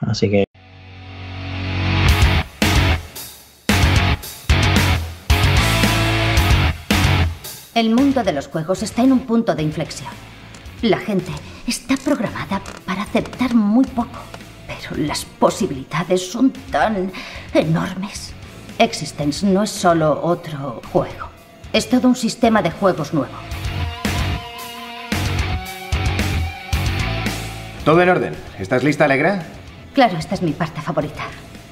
Así que El mundo de los juegos está en un punto de inflexión. La gente está programada para aceptar muy poco, pero las posibilidades son tan enormes. Existence no es solo otro juego, es todo un sistema de juegos nuevo. Todo en orden. ¿Estás lista, Alegra? Claro, esta es mi parte favorita.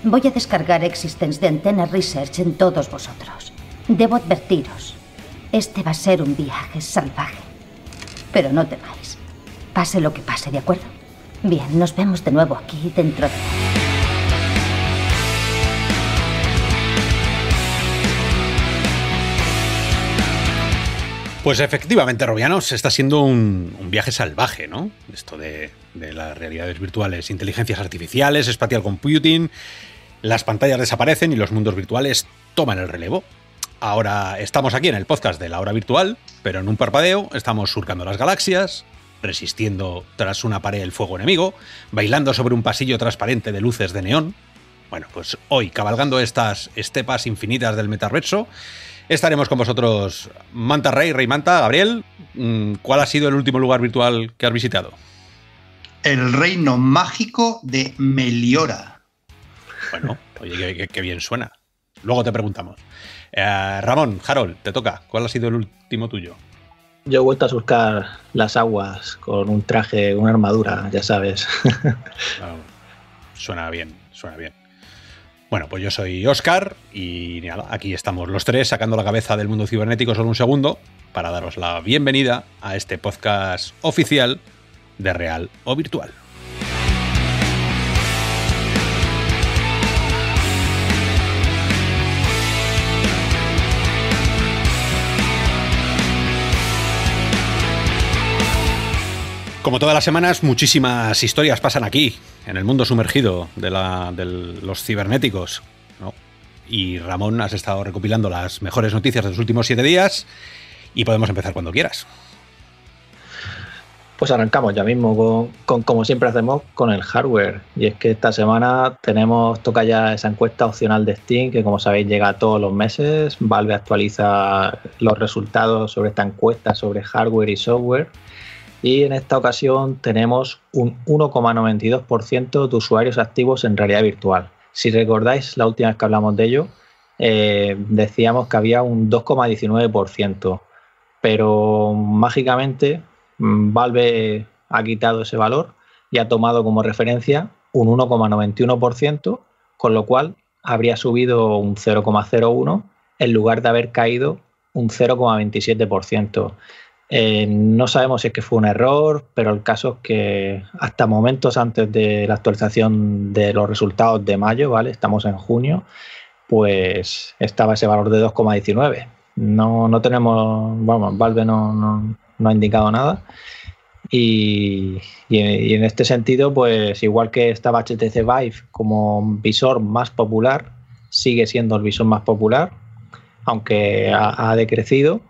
Voy a descargar Existence de Antena Research en todos vosotros. Debo advertiros, este va a ser un viaje salvaje. Pero no temáis. Pase lo que pase, ¿de acuerdo? Bien, nos vemos de nuevo aquí dentro de... Pues efectivamente, Robianos, está siendo un, viaje salvaje, ¿no? Esto de de las realidades virtuales, inteligencias artificiales, espacial computing, las pantallas desaparecen y los mundos virtuales toman el relevo. Ahora estamos aquí en el podcast de la hora virtual, pero en un parpadeo estamos surcando las galaxias, resistiendo tras una pared el fuego enemigo, bailando sobre un pasillo transparente de luces de neón. Bueno, pues hoy, cabalgando estas estepas infinitas del metaverso, estaremos con vosotros Manta Rey, Rey Manta, Gabriel. Mm, ¿Cuál ha sido el último lugar virtual que has visitado? El reino mágico de Meliora. Bueno, oye, qué, bien suena. Luego te preguntamos. Eh, Ramón, Harold, te toca. ¿Cuál ha sido el último tuyo? Yo he vuelto a surcar las aguas con un traje, una armadura, ya sabes. Ah, suena bien, suena bien. Bueno, pues yo soy Oscar y aquí estamos los tres sacando la cabeza del mundo cibernético solo un segundo para daros la bienvenida a este podcast oficial de real o virtual. Como todas las semanas, muchísimas historias pasan aquí, en el mundo sumergido de, los cibernéticos. Y Ramón, has estado recopilando las mejores noticias de los últimos siete días y podemos empezar cuando quieras. Pues arrancamos ya mismo con, como siempre hacemos con el hardware. Y es que esta semana tenemos, toca ya esa encuesta opcional de Steam, que como sabéis llega todos los meses. Valve actualiza los resultados sobre esta encuesta sobre hardware y software. Y en esta ocasión tenemos un 1,92% de usuarios activos en realidad virtual. Si recordáis la última vez que hablamos de ello, eh, decíamos que había un 2,19%. Pero mágicamente Mm, Valve ha quitado ese valor y ha tomado como referencia un 1,91%, con lo cual habría subido un 0,01 en lugar de haber caído un 0,27%. Eh, no sabemos si es que fue un error, pero el caso es que hasta momentos antes de la actualización de los resultados de mayo, ¿vale? Estamos en junio, pues estaba ese valor de 2,19. No, no tenemos, vamos, Valve no, no ha indicado nada. Y, en este sentido, pues igual que estaba HTC Vive como visor más popular, sigue siendo el visor más popular, aunque ha, decrecido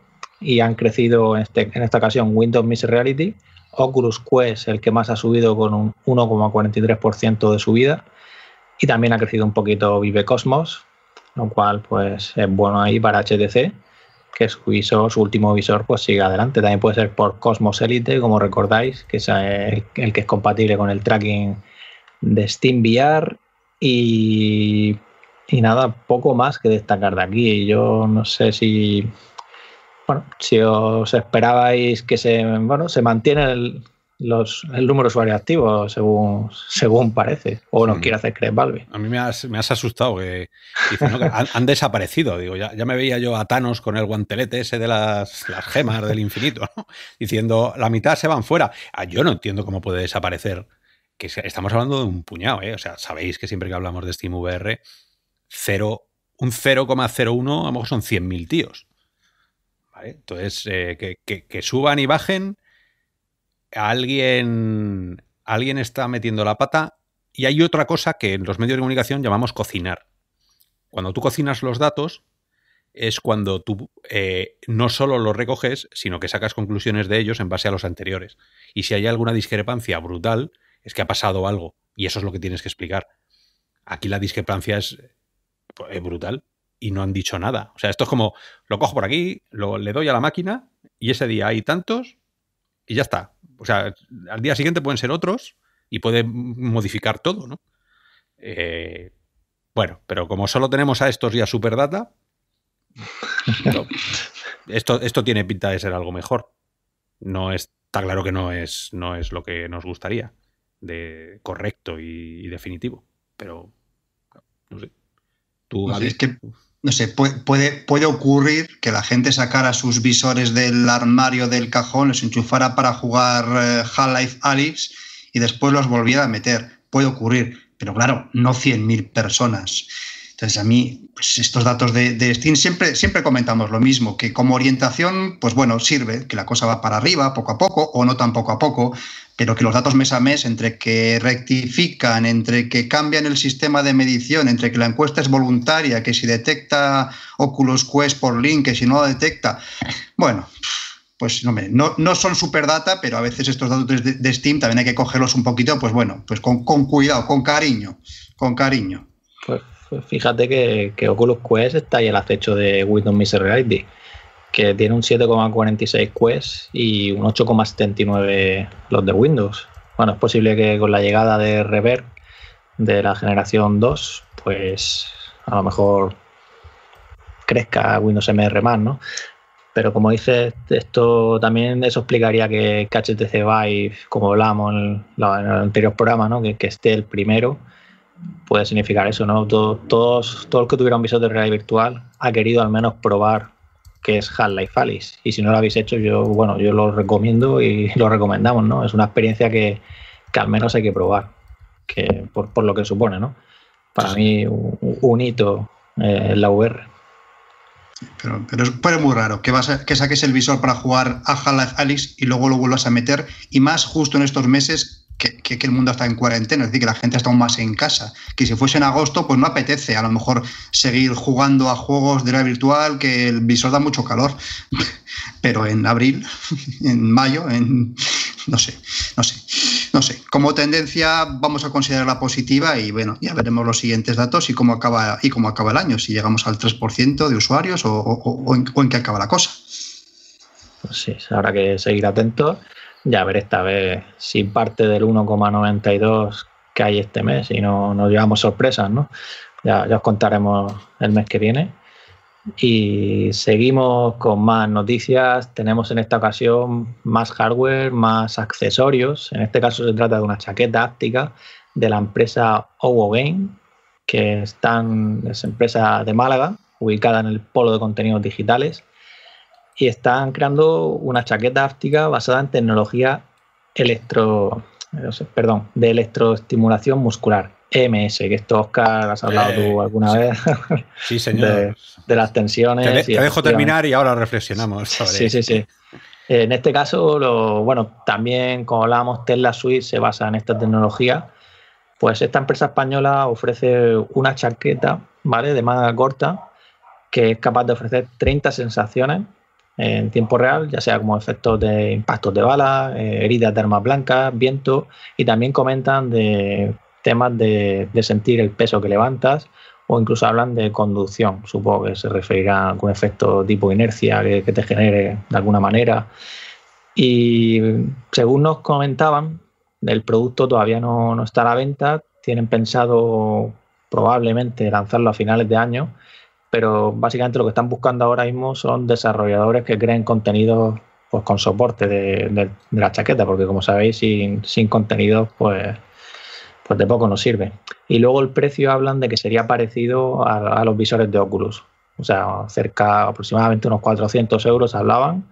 y han crecido en, este, en esta ocasión Windows Mixed Reality, Oculus Quest, el que más ha subido con un 1,43% de subida, y también ha crecido un poquito Vive Cosmos, lo cual pues es bueno ahí para HTC que su visor, su último visor, pues siga adelante. También puede ser por Cosmos Elite, como recordáis, que es eh, el, que es compatible con el tracking de Steam VR y, y, nada, poco más que destacar de aquí. Yo no sé si bueno, si os esperabais que se bueno, se mantiene el, los, el número de usuarios activos, según, según parece, o nos mm. quiere hacer creer Valve. A mí me has, asustado que, han, desaparecido. Digo, ya, me veía yo a Thanos con el guantelete ese de las, las gemas del infinito, diciendo la mitad se van fuera. Ah, yo no entiendo cómo puede desaparecer. Que estamos hablando de un puñado, ¿eh? O sea, sabéis que siempre que hablamos de Steam VR, cero, un 0,01 a lo mejor son 100.000 tíos. Entonces, eh, que, que suban y bajen alguien, alguien está metiendo la pata y hay otra cosa que en los medios de comunicación llamamos cocinar. Cuando tú cocinas los datos es cuando tú eh, no solo los recoges, sino que sacas conclusiones de ellos en base a los anteriores. Y si hay alguna discrepancia brutal, es que ha pasado algo. Y eso es lo que tienes que explicar. Aquí la discrepancia es, eh, brutal y no han dicho nada. O sea, esto es como, lo cojo por aquí, lo, le doy a la máquina y ese día hay tantos y ya está o sea, al día siguiente pueden ser otros y puede modificar todo, ¿no? Eh, bueno, pero como solo tenemos a estos y a Superdata, esto, esto tiene pinta de ser algo mejor. No está claro que no es, no es lo que nos gustaría, de correcto y, definitivo, pero no sé. Tú, sabes que no sé, puede, puede, ocurrir que la gente sacara sus visores del armario del cajón, los enchufara para jugar eh, Half-Life Alyx y después los volviera a meter. Puede ocurrir, pero claro, no 100.000 personas. Entonces, a mí, pues, estos datos de, Steam siempre, siempre comentamos lo mismo, que como orientación, pues bueno, sirve, que la cosa va para arriba poco a poco o no tan poco a poco, pero que los datos mes a mes, entre que rectifican, entre que cambian el sistema de medición, entre que la encuesta es voluntaria, que si detecta Oculus Quest por link, que si no la detecta, bueno, pues no, no, no, son superdata, pero a veces estos datos de, Steam también hay que cogerlos un poquito, pues bueno, pues con, cuidado, con cariño, con cariño. Pues pues fíjate que, Oculus Quest está ahí el acecho de Windows Mixed Reality, que tiene un 7,46 Quest y un 8,79 los de Windows. Bueno, es posible que con la llegada de Reverb de la generación 2, pues a lo mejor crezca Windows MR más, ¿no? Pero como dices, esto también eso explicaría que, HTC Vive, como hablamos en el, anterior programa, ¿no? que, que esté el primero puede significar eso, ¿no? todos, todos los que tuvieron visor de realidad virtual ha querido al menos probar que es Half-Life Alice. Y si no lo habéis hecho, yo, bueno, yo lo recomiendo y lo recomendamos, ¿no? Es una experiencia que, al menos hay que probar, que por, lo que supone, ¿no? Para mí, un, hito eh, en la VR. Pero, pero, es, pero, es muy raro que, vas a, que saques el visor para jugar a Half-Life Alice y luego lo vuelvas a meter, y más justo en estos meses que, el mundo está en cuarentena, es decir, que la gente está aún más en casa. Que si fuese en agosto, pues no apetece a lo mejor seguir jugando a juegos de la virtual, que el visor da mucho calor. Pero en abril, en mayo, en. No sé, no sé, Como tendencia vamos a considerarla positiva y bueno, ya veremos los siguientes datos y cómo acaba, y cómo acaba el año, si llegamos al 3% de usuarios o, en, o qué acaba la cosa. Pues sí, habrá que seguir atentos. Ya ver esta vez si parte del 1,92 que hay este mes y no nos llevamos sorpresas, ¿no? Ya, ya os contaremos el mes que viene. Y seguimos con más noticias. Tenemos en esta ocasión más hardware, más accesorios. En este caso se trata de una chaqueta táctica de la empresa Owo Game, que están, es empresa de Málaga, ubicada en el polo de contenidos digitales y están creando una chaqueta áptica basada en tecnología electro, perdón, de electroestimulación muscular, EMS, que esto Oscar has hablado eh, tú alguna vez. Sí, señor. De, las tensiones. Te, dejo terminar y ahora reflexionamos. sí, sí, sí. Eh, en este caso, lo, bueno, también como hablábamos, Tesla Suite se basa en esta tecnología. Pues esta empresa española ofrece una chaqueta, ¿vale? De manga corta, que es capaz de ofrecer 30 sensaciones en tiempo real, ya sea como efectos de impactos de balas, eh, heridas de armas blancas, viento, y también comentan de temas de, sentir el peso que levantas o incluso hablan de conducción, supongo que se referirá a algún efecto tipo inercia que, te genere de alguna manera. Y según nos comentaban, el producto todavía no está a la venta, tienen pensado probablemente lanzarlo a finales de año pero básicamente lo que están buscando ahora mismo son desarrolladores que creen contenidos pues, con soporte de, la chaqueta, porque como sabéis, sin, sin contenidos, pues, pues de poco nos sirve. Y luego el precio hablan de que sería parecido a, a los visores de Oculus, o sea, cerca aproximadamente unos 400 euros hablaban.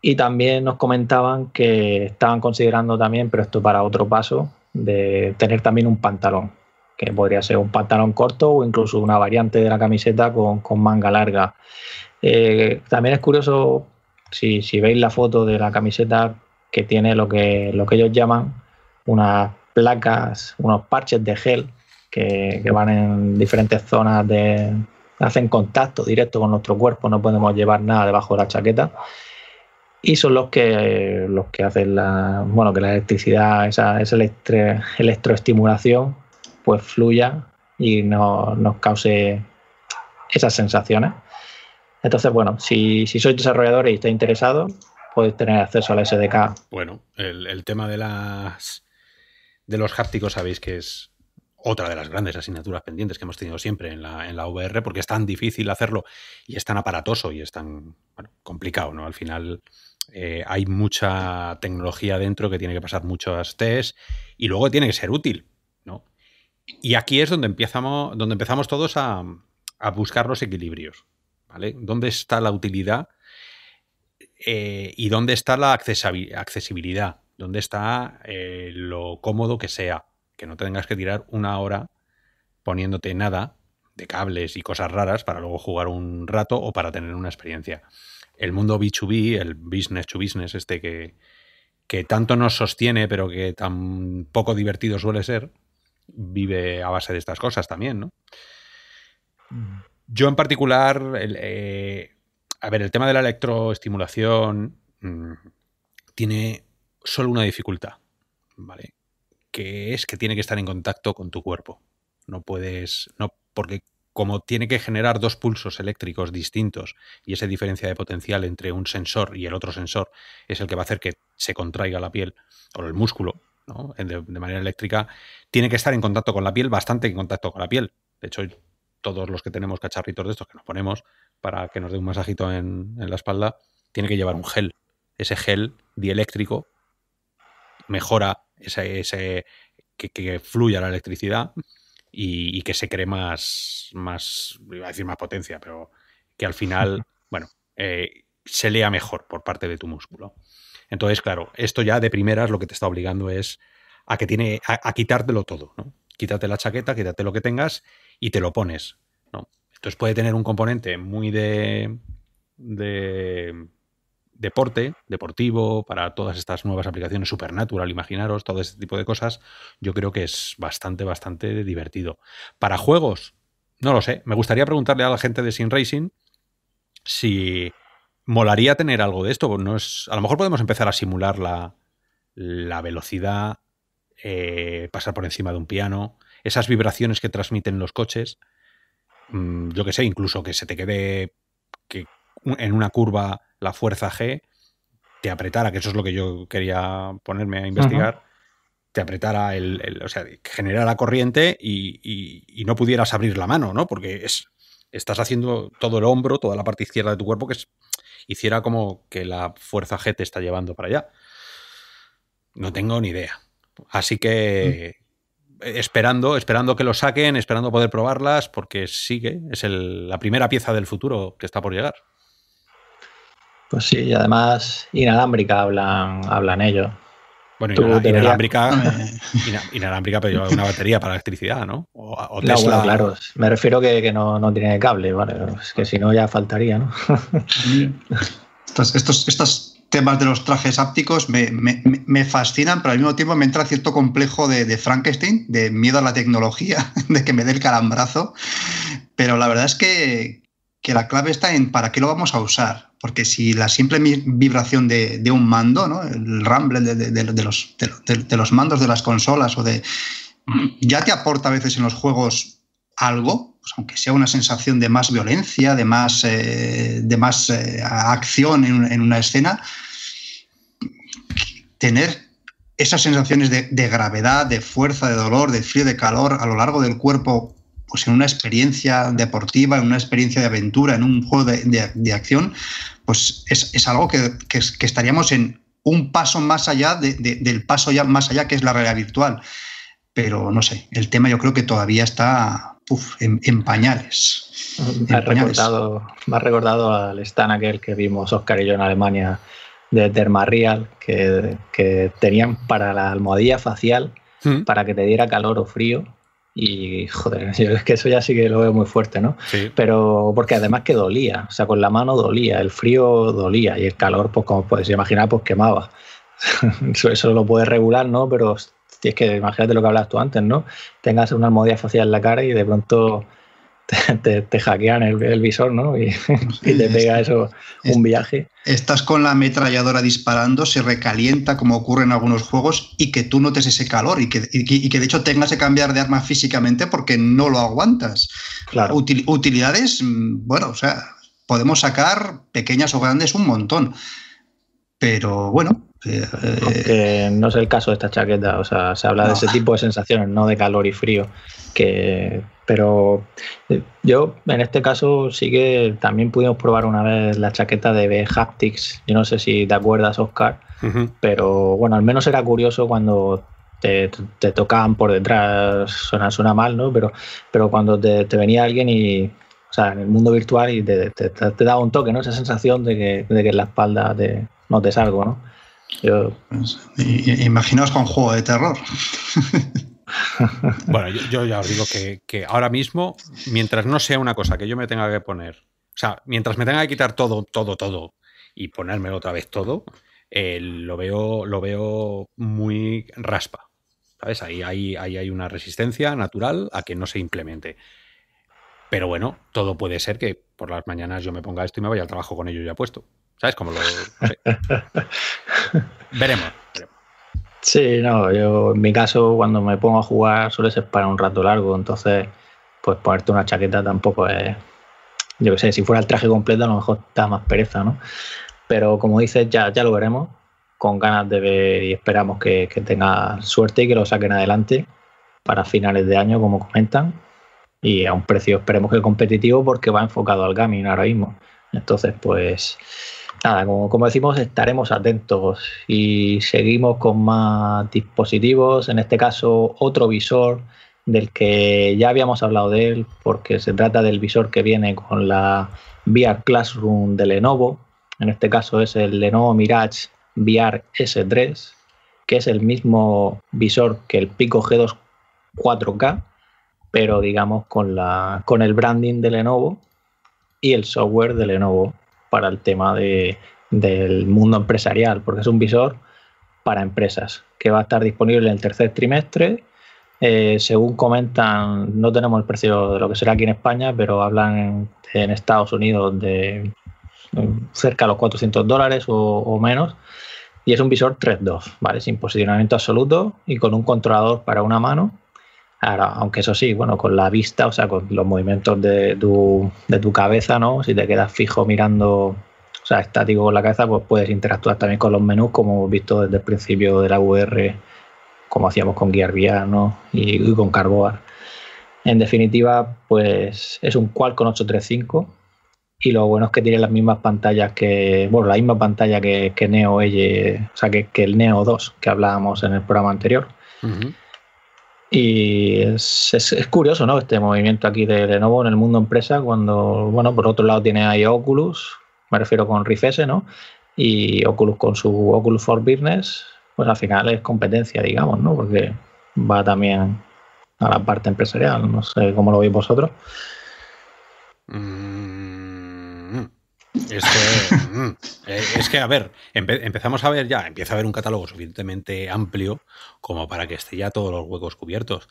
Y también nos comentaban que estaban considerando también, pero esto para otro paso, de tener también un pantalón que podría ser un pantalón corto o incluso una variante de la camiseta con, manga larga. Eh, también es curioso, si, veis la foto de la camiseta, que tiene lo que, lo que ellos llaman unas placas, unos parches de gel que, van en diferentes zonas de... hacen contacto directo con nuestro cuerpo, no podemos llevar nada debajo de la chaqueta y son los que los que hacen la bueno que la electricidad esa, electroestimulación pues fluya y no, nos cause esas sensaciones. Entonces, bueno, si, sois desarrollador y estáis interesado podéis tener acceso al SDK. Bueno, el, tema de las de los hápticos sabéis que es otra de las grandes asignaturas pendientes que hemos tenido siempre en la, en la VR, porque es tan difícil hacerlo y es tan aparatoso y es tan complicado, ¿no? Al final eh, hay mucha tecnología dentro que tiene que pasar muchos test y luego tiene que ser útil. Y aquí es donde empezamos, donde empezamos todos a, buscar los equilibrios. ¿vale? ¿Dónde está la utilidad eh, y dónde está la accesibilidad? ¿Dónde está eh, lo cómodo que sea? Que no tengas que tirar una hora poniéndote nada de cables y cosas raras para luego jugar un rato o para tener una experiencia. El mundo B2B, el business to business, este que tanto nos sostiene, pero que tan poco divertido suele ser, vive a base de estas cosas también, ¿no? Mm. Yo en particular, eh, a ver, el tema de la electroestimulación mm, tiene solo una dificultad, ¿vale? Que es que tiene que estar en contacto con tu cuerpo. No puedes, no, porque como tiene que generar dos pulsos eléctricos distintos y esa diferencia de potencial entre un sensor y el otro sensor es el que va a hacer que se contraiga la piel o el músculo, de, manera eléctrica, tiene que estar en contacto con la piel, bastante en contacto con la piel. De hecho, todos los que tenemos cacharritos de estos que nos ponemos para que nos dé un masajito en, la espalda, tiene que llevar un gel. Ese gel dieléctrico mejora ese, que, fluya la electricidad y, que se cree más, más, iba a decir más potencia, pero que al final, bueno, eh, se lea mejor por parte de tu músculo. Entonces, claro, esto ya de primeras lo que te está obligando es a que tiene, a, quitártelo todo, ¿no? Quítate la chaqueta, quítate lo que tengas y te lo pones, Entonces puede tener un componente muy de, de deporte, deportivo, para todas estas nuevas aplicaciones, Supernatural, imaginaros, todo ese tipo de cosas, yo creo que es bastante, bastante divertido. Para juegos, no lo sé. Me gustaría preguntarle a la gente de Sin Racing si molaría tener algo de esto. No es, a lo mejor podemos empezar a simular la, la velocidad, eh, pasar por encima de un piano, esas vibraciones que transmiten los coches. Mm, yo que sé, incluso que se te quede que en una curva la fuerza G te apretara, que eso es lo que yo quería ponerme a investigar, te apretara el, o sea, generara corriente y, no pudieras abrir la mano, ¿no? Porque es, estás haciendo todo el hombro, toda la parte izquierda de tu cuerpo, que es hiciera como que la fuerza G te está llevando para allá. No tengo ni idea. Así que mm. esperando, esperando que lo saquen, esperando poder probarlas, porque sigue, es la primera pieza del futuro que está por llegar. Pues sí, y además inalámbrica hablan, hablan ellos. Bueno, inalámbrica, pero una batería para electricidad, ¿no? O, claro, me refiero que, que no, tiene cable, ¿vale? Es que si no ya faltaría, ¿no? estos, estos, temas de los trajes ápticos me, fascinan, pero al mismo tiempo me entra cierto complejo de, Frankenstein, de miedo a la tecnología, de que me dé el calambrazo. Pero la verdad es que, que la clave está en para qué lo vamos a usar porque si la simple vibración de, un mando, el rumble de, los, mandos de las consolas o de... ya te aporta a veces en los juegos algo, pues aunque sea una sensación de más violencia, de más, eh, de más eh, acción en, una escena, tener esas sensaciones de gravedad, de fuerza, de dolor, de frío, de calor a lo largo del cuerpo pues, en una experiencia deportiva, en una experiencia de aventura, en un juego de, de, acción, pues es, es algo que, que, estaríamos en un paso más allá de, del paso ya más allá que es la realidad virtual. Pero no sé, el tema yo creo que todavía está en, pañales. Me has, recordado, recordado al stand aquel que vimos Oscar y yo en Alemania de Dermarreal que, que tenían para la almohadilla facial mm. para que te diera calor o frío y joder, yo es que eso ya sí que lo veo muy fuerte, ¿no? Pero porque además que dolía, o sea, con la mano dolía, el frío dolía y el calor, pues como puedes imaginar, pues quemaba. eso, lo puedes regular, ¿no? Pero es que imagínate lo que hablabas tú antes, ¿no? Tengas una almohadilla facial en la cara y de pronto te, hackean el, visor, ¿no? Y, te pega eso un viaje. Estás con la ametralladora disparando, se recalienta como ocurre en algunos juegos y que tú notes ese calor y que, que de hecho tengas que cambiar de arma físicamente porque no lo aguantas. Claro. utilidades, mm, bueno, o sea, podemos sacar pequeñas o grandes un montón. Pero bueno, eh, Aunque no es el caso de esta chaqueta, o sea, se habla de ese tipo de sensaciones, no de calor y frío. Que, pero eh, yo en este caso sí que también pudimos probar una vez la chaqueta de B Haptics. Yo no sé si te acuerdas, Oscar, pero bueno, al menos era curioso cuando te, tocaban por detrás, suena, suena mal, ¿no? Pero, pero cuando te, venía alguien y o sea, en el mundo virtual y te, te, un toque, ¿no? Esa sensación de que, de que en la espalda no te salgo, ¿no? imaginaos con juego de terror. bueno, yo, ya os digo que, ahora mismo, mientras no sea una cosa que yo me tenga que poner, o sea, mientras me tenga que quitar todo, todo, todo y ponérmelo otra vez todo, eh, lo, veo, lo veo muy raspa. ¿Sabes? Ahí, ahí hay una resistencia natural a que no se implemente. Pero bueno, todo puede ser que por las mañanas yo me ponga esto y me vaya al trabajo con ello ya puesto. ¿Sabes? cómo lo. veremos, Sí, no, yo en mi caso cuando me pongo a jugar suele ser para un rato largo, entonces pues ponerte una chaqueta tampoco es, yo qué sé, si fuera el traje completo a lo mejor está más pereza, ¿no? Pero como dices, ya, ya lo veremos, con ganas de ver y esperamos que, que tenga suerte y que lo saquen adelante para finales de año, como comentan, y a un precio esperemos que competitivo porque va enfocado al gaming ahora mismo. Entonces, pues nada, como, decimos, estaremos atentos y seguimos con más dispositivos, en este caso otro visor del que ya habíamos hablado de él, porque se trata del visor que viene con la VR Classroom de Lenovo, en este caso es el Lenovo Mirage VR S3, que es el mismo visor que el Pico G2 4K, pero digamos con, la, con el branding de Lenovo y el software de Lenovo para el tema del mundo empresarial, porque es un visor para empresas que va a estar disponible en el tercer trimestre. Eh, según comentan, no tenemos el precio de lo que será aquí en España, pero hablan en Estados Unidos de eh, cerca de los 400 dólares o, o menos. Y es un visor 3.2, ¿vale? Sin posicionamiento absoluto y con un controlador para una mano Ahora, aunque eso sí, bueno, con la vista, o sea, con los movimientos de tu, cabeza, ¿no? Si te quedas fijo mirando o sea, estático con la cabeza, pues puedes interactuar también con los menús, como hemos visto desde el principio de la VR, como hacíamos con Gear VR, ¿no? Y, con Carboar. En definitiva, pues es un Qualcomm 835 y lo bueno es que tiene las mismas pantallas que, bueno, la misma pantalla que, que Neo o sea, que, que, el Neo 2 que hablábamos en el programa anterior. Y es, es, curioso, ¿no? Este movimiento aquí de Lenovo en el mundo empresa, cuando, bueno, por otro lado tiene ahí Oculus, me refiero con Rift ¿no? Y Oculus con su Oculus for Business, pues al final es competencia, digamos, ¿no? Porque va también a la parte empresarial, no sé cómo lo veis vosotros. Mm, Mm, eh, es que, a ver, empezamos a ver ya, empieza a haber un catálogo suficientemente amplio como para que esté ya todos los huecos cubiertos.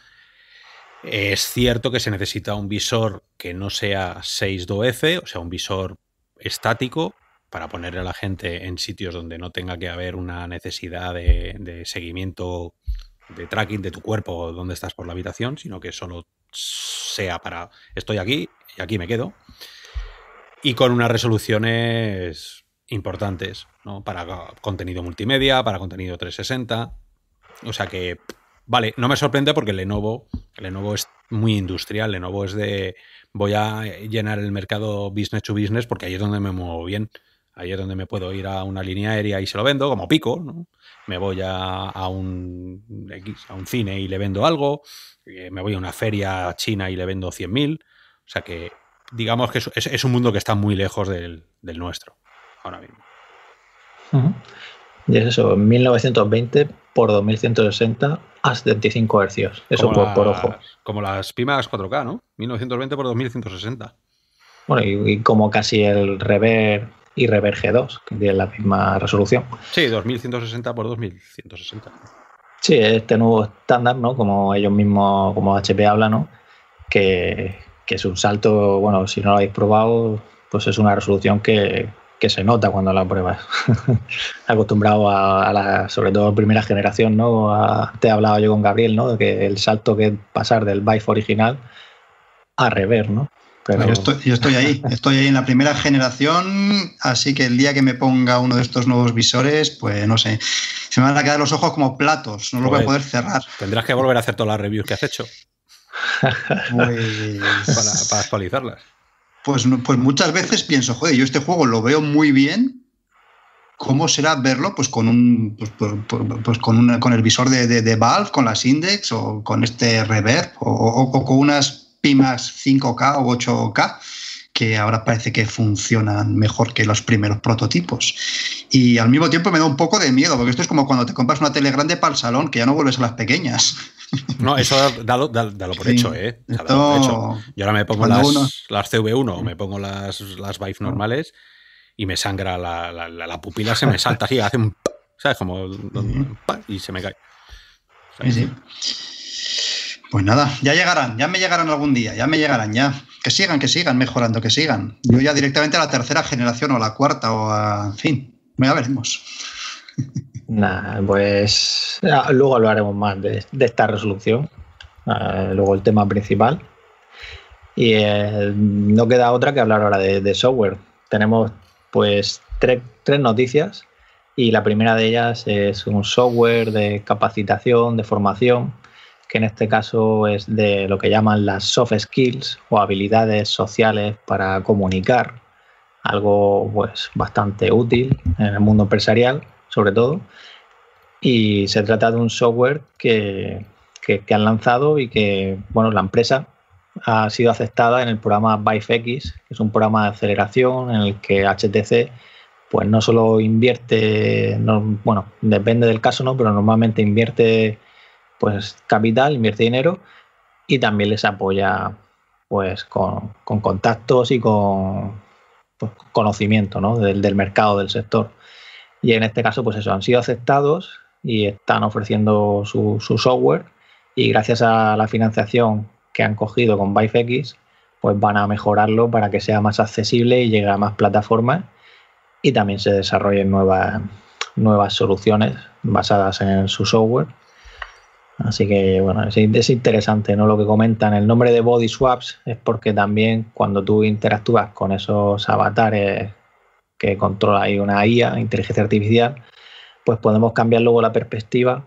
Es cierto que se necesita un visor que no sea 6DOF, o sea, un visor estático para poner a la gente en sitios donde no tenga que haber una necesidad de, de seguimiento, de tracking de tu cuerpo, dónde estás por la habitación, sino que solo sea para estoy aquí y aquí me quedo y con unas resoluciones importantes, ¿no? Para contenido multimedia, para contenido 360. O sea que, vale, no me sorprende porque Lenovo, Lenovo es muy industrial, Lenovo es de voy a llenar el mercado business to business porque ahí es donde me muevo bien. Ahí es donde me puedo ir a una línea aérea y se lo vendo, como pico, Me voy a, un, a un cine y le vendo algo, eh, me voy a una feria china y le vendo 100.000. O sea que digamos que es, un mundo que está muy lejos del, nuestro ahora mismo. Y es eso, 1920 por 2160 a 75 hercios. Eso por, ojo. Como las Pimax 4K, ¿no? 1920 por 2160. Bueno, y, como casi el Rever y Rever G2, que tiene la misma resolución. Sí, 2160 por 2160. Sí, este nuevo estándar, ¿no? Como ellos mismos, como HP hablan, ¿no? Que, que es un salto, bueno, si no lo habéis probado, pues es una resolución que, se nota cuando la pruebas. Acostumbrado a, la, sobre todo primera generación, ¿no? te he hablado yo con Gabriel, ¿no? De que el salto que es pasar del Vive original a rever, ¿no? yo, estoy, ahí, estoy ahí en la primera generación, así que el día que me ponga uno de estos nuevos visores, pues no sé, se me van a quedar los ojos como platos, no lo voy a poder cerrar. Tendrás que volver a hacer todas las reviews que has hecho. Pues para, actualizarlas. Pues, pues, muchas veces pienso, joder, yo este juego lo veo muy bien. ¿Cómo será verlo? Pues con un pues, pues con, con el visor de, Valve, con las Index, o con este Reverb, o, o con unas Pimas 5K o 8K que ahora parece que funcionan mejor que los primeros prototipos. Y al mismo tiempo me da un poco de miedo, porque esto es como cuando te compras una tele grande para el salón, que ya no vuelves a las pequeñas. No, eso da lo ¿eh? por hecho, ¿eh? Yo ahora me pongo las, las, CV1, me pongo las, las Vive normales y me sangra la, pupila, se me salta así, hace un... ¿Sabes? Como... Y se me cae. Pues nada, ya llegarán, ya me llegarán algún día, ya me llegarán, ya que sigan, que sigan mejorando, que sigan. Yo ya directamente a la tercera generación o a la cuarta o a... En fin, ya veremos. Nah, pues luego hablaremos más de, esta resolución, eh, luego el tema principal. Y eh, no queda otra que hablar ahora de, software. Tenemos pues tres noticias y la primera de ellas es un software de capacitación, de formación, que en este caso es de lo que llaman las soft skills o habilidades sociales para comunicar, algo pues bastante útil en el mundo empresarial, sobre todo. Y se trata de un software que, que, han lanzado y que, bueno, la empresa ha sido aceptada en el programa ViveX, que es un programa de aceleración en el que HTC pues no solo invierte, bueno, depende del caso, ¿no? Pero normalmente invierte pues capital, invierte dinero y también les apoya pues con, contactos y con pues, conocimiento del, mercado, del sector. Y en este caso, pues eso, han sido aceptados y están ofreciendo su, software y gracias a la financiación que han cogido con BifeX, pues van a mejorarlo para que sea más accesible y llegue a más plataformas y también se desarrollen nuevas, nuevas soluciones basadas en su software Así que bueno, es, interesante ¿no? lo que comentan. El nombre de body swaps es porque también cuando tú interactúas con esos avatares que controla ahí una IA, inteligencia artificial, pues podemos cambiar luego la perspectiva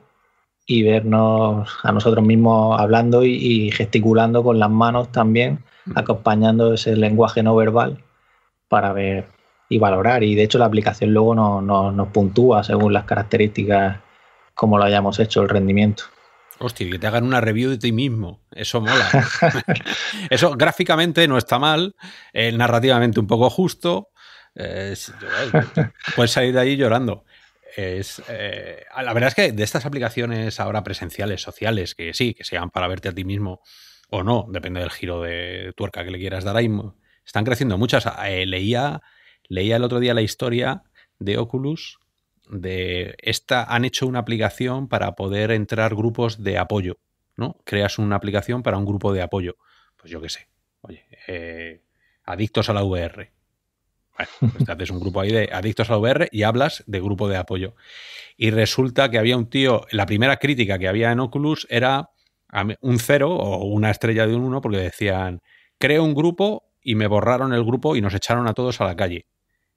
y vernos a nosotros mismos hablando y, gesticulando con las manos también, mm. acompañando ese lenguaje no verbal para ver y valorar. Y de hecho la aplicación luego nos puntúa según las características, como lo hayamos hecho, el rendimiento. Hostia, que te hagan una review de ti mismo. Eso mola. Eso gráficamente no está mal, eh, narrativamente un poco justo. Eh, puedes salir de ahí llorando. Eh, la verdad es que de estas aplicaciones ahora presenciales, sociales, que sí, que sean para verte a ti mismo o no, depende del giro de tuerca que le quieras dar ahí, están creciendo muchas. leía, leía el otro día la historia de Oculus de esta han hecho una aplicación para poder entrar grupos de apoyo, ¿no? Creas una aplicación para un grupo de apoyo. Pues yo qué sé. Oye, eh, adictos a la VR. Bueno, pues haces un grupo ahí de adictos a la VR y hablas de grupo de apoyo. Y resulta que había un tío, la primera crítica que había en Oculus era un cero o una estrella de un uno porque decían, creo un grupo y me borraron el grupo y nos echaron a todos a la calle.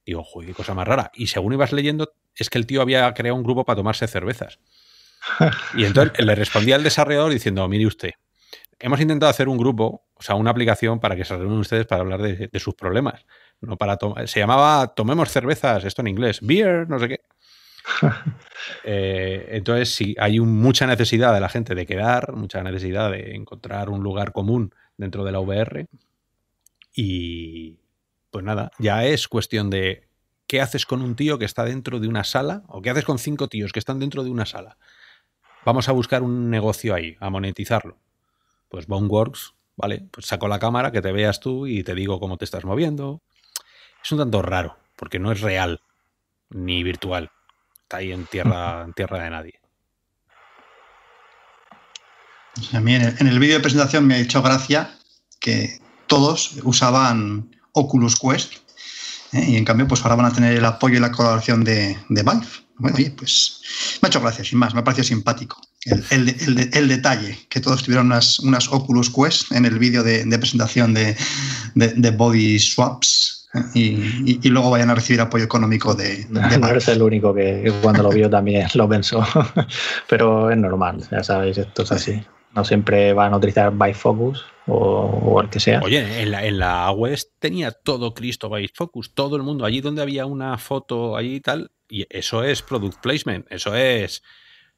Digo, joder, qué cosa más rara. Y según ibas leyendo, es que el tío había creado un grupo para tomarse cervezas. Y entonces le respondía al desarrollador diciendo, mire usted, hemos intentado hacer un grupo, o sea, una aplicación para que se reúnan ustedes para hablar de, sus problemas. No para se llamaba Tomemos cervezas, esto en inglés, beer, no sé qué. Eh, entonces, sí, hay mucha necesidad de la gente de quedar, mucha necesidad de encontrar un lugar común dentro de la VR y, pues nada, ya es cuestión de qué haces con un tío que está dentro de una sala o qué haces con cinco tíos que están dentro de una sala. Vamos a buscar un negocio ahí, a monetizarlo. Pues Boneworks, ¿vale? Pues saco la cámara, que te veas tú y te digo cómo te estás moviendo. Es un tanto raro, porque no es real ni virtual. Está ahí en tierra, en tierra de nadie. A mí en el, vídeo de presentación me ha hecho gracia que todos usaban Oculus Quest. ¿eh? Y en cambio, pues ahora van a tener el apoyo y la colaboración de, de Valve. Bueno, y pues me ha hecho gracia, sin más, me ha parecido simpático el, detalle, que todos tuvieron unas, Oculus Quest en el vídeo de, presentación de, Body Swaps ¿eh? y, luego vayan a recibir apoyo económico de... no, no eres el único que, que cuando lo vio también lo pensó, pero es normal, ya sabéis, esto es así. No siempre van a utilizar Bifocus o, o el que sea. Oye, en la, web tenía todo Cristo focus todo el mundo. Allí donde había una foto allí y tal, y eso es product placement, eso es.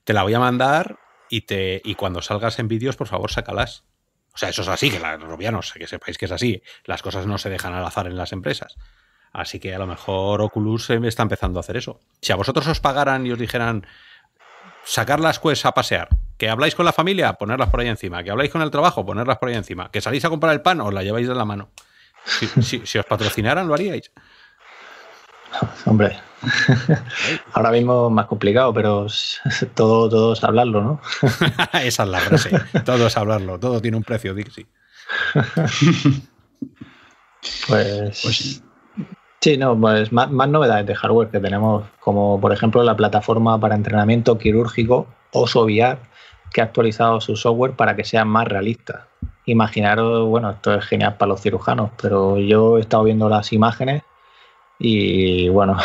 Te la voy a mandar y, te, y cuando salgas en vídeos, por favor, sácalas. O sea, eso es así, que los robianos, que sepáis que es así. Las cosas no se dejan al azar en las empresas. Así que a lo mejor Oculus eh, está empezando a hacer eso. Si a vosotros os pagaran y os dijeran sacar las cosas a pasear, ¿Que habláis con la familia? Ponerlas por ahí encima. ¿Que habláis con el trabajo? Ponerlas por ahí encima. ¿Que salís a comprar el pan? Os la lleváis de la mano. Si, os patrocinaran, lo haríais. Hombre, ahora mismo más complicado, pero todo, es hablarlo, ¿no? Esa es la frase. Todo es hablarlo. Todo tiene un precio, Dixie. pues, pues Sí, no, pues más, más, novedades de hardware que tenemos, como por ejemplo la plataforma para entrenamiento quirúrgico OSOVIAR, que ha actualizado su software para que sea más realista. Imaginaros, bueno, esto es genial para los cirujanos, pero yo he estado viendo las imágenes y bueno,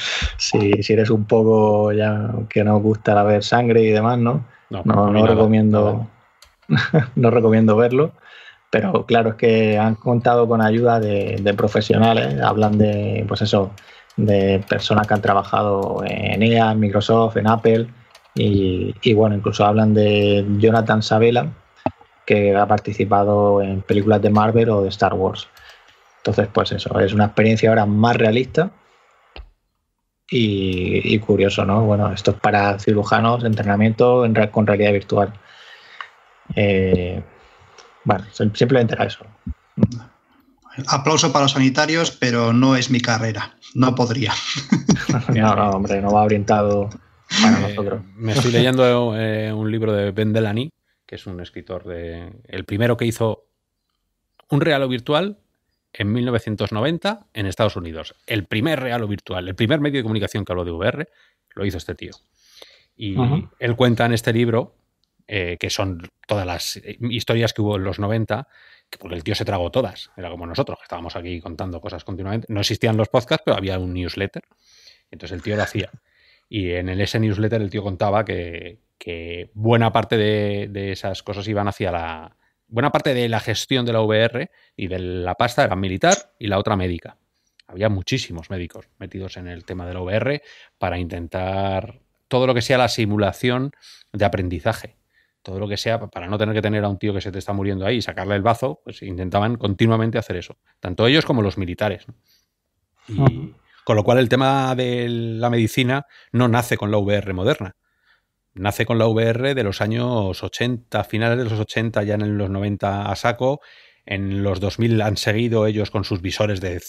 si, eres un poco ya que nos gusta la ver sangre y demás, ¿no? No, no, recomiendo, no recomiendo verlo. Pero claro, es que han contado con ayuda de, profesionales, hablan de, pues eso, de personas que han trabajado en EA, en Microsoft, en Apple, y, bueno, incluso hablan de Jonathan Sabela, que ha participado en películas de Marvel o de Star Wars. Entonces, pues eso, es una experiencia ahora más realista y, curioso, ¿no? Bueno, esto es para cirujanos, entrenamiento con realidad virtual. Eh, bueno, simplemente era eso. Aplauso para los sanitarios, pero no es mi carrera. No podría. no, no, hombre, no va orientado eh, nosotros. Me estoy leyendo eh, un libro de Ben Delany, que es un escritor de. El primero que hizo un realo virtual en 1990 en Estados Unidos. El primer realo virtual, el primer medio de comunicación que habló de VR, lo hizo este tío. Y él cuenta en este libro, eh, que son todas las historias que hubo en los 90, que porque el tío se tragó todas, era como nosotros, que estábamos aquí contando cosas continuamente. No existían los podcasts, pero había un newsletter. Entonces el tío lo hacía. Y en el, ese newsletter el tío contaba que, buena parte de, esas cosas iban hacia la... Buena parte de la gestión de la VR y de la pasta era militar y la otra médica. Había muchísimos médicos metidos en el tema de la VR para intentar todo lo que sea la simulación de aprendizaje. Todo lo que sea, para no tener que tener a un tío que se te está muriendo ahí y sacarle el bazo, pues intentaban continuamente hacer eso. Tanto ellos como los militares. Y, con lo cual el tema de la medicina no nace con la VR moderna. Nace con la VR de los años 80, finales de los 80, ya en los 90 a saco. En los 2000 han seguido ellos con sus visores de...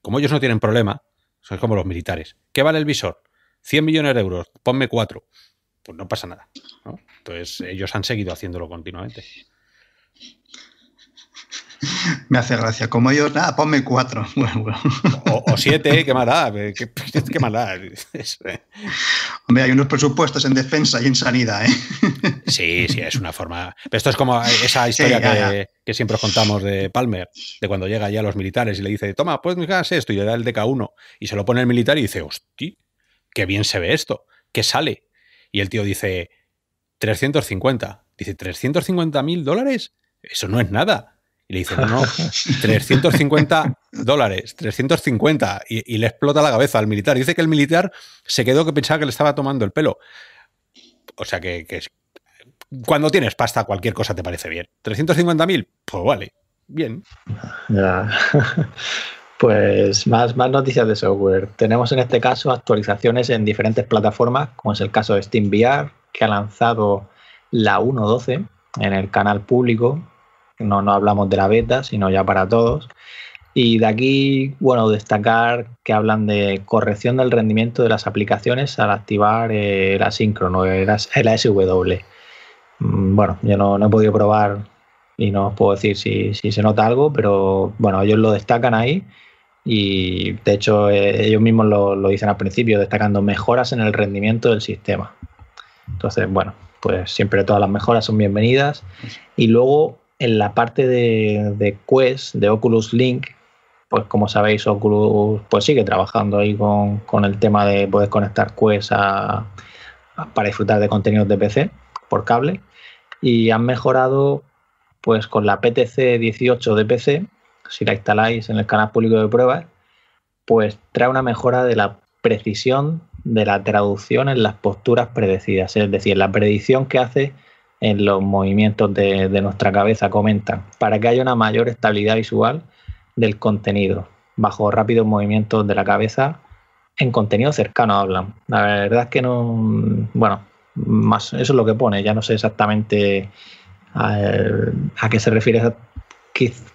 Como ellos no tienen problema, son como los militares. ¿Qué vale el visor? 100 millones de euros, ponme 4. Pues no pasa nada. Entonces ellos han seguido haciéndolo continuamente. me hace gracia. Como ellos, nada, ponme cuatro. O, siete, ¿eh? qué maldad, qué, eh. Hombre, hay unos presupuestos en defensa y en sanidad, ¿eh? Sí, sí, es una forma. Pero esto es como esa historia Que, siempre os contamos de Palmer, de cuando llega ya a los militares y le dice, toma, pues mira, esto, y le da el DK1 y se lo pone el militar y dice, hosti, qué bien se ve esto, qué sale. Y el tío dice, 350. Dice, ¿350 mil dólares? Eso no es nada y le dice no, no 350 dólares, 350. Y, y, le explota la cabeza al militar. Dice que el militar se quedó que pensaba que le estaba tomando el pelo. O sea que, cuando tienes pasta, cualquier cosa te parece bien. 350.000, pues vale, bien. Pues más, más noticias de software. Tenemos en este caso actualizaciones en diferentes plataformas, como es el caso de SteamVR, que ha lanzado la 1.12 en el canal público no, hablamos de la beta, sino ya para todos. Y de aquí, bueno, destacar que hablan de corrección del rendimiento de las aplicaciones al activar el asíncrono, el, ASW. Mm, bueno, yo no, he podido probar y no os puedo decir si, se nota algo, pero bueno, ellos lo destacan ahí y de hecho eh, ellos mismos lo, lo dicen al principio, destacando mejoras en el rendimiento del sistema. Entonces, bueno, pues siempre todas las mejoras son bienvenidas. Y luego en la parte de, Quest, de Oculus Link, pues como sabéis, Oculus pues sigue trabajando ahí con, el tema de poder conectar Quest para disfrutar de contenidos de PC por cable. Y han mejorado pues con la PTC 18 de PC, si la instaláis en el canal público de pruebas, pues trae una mejora de la precisión de la traducción en las posturas predecidas, es decir, la predicción que hace en los movimientos de, nuestra cabeza, comentan, para que haya una mayor estabilidad visual del contenido, bajo rápidos movimientos de la cabeza en contenido cercano hablan. La verdad es que no, bueno, más, eso es lo que pone, ya no sé exactamente a, qué se refiere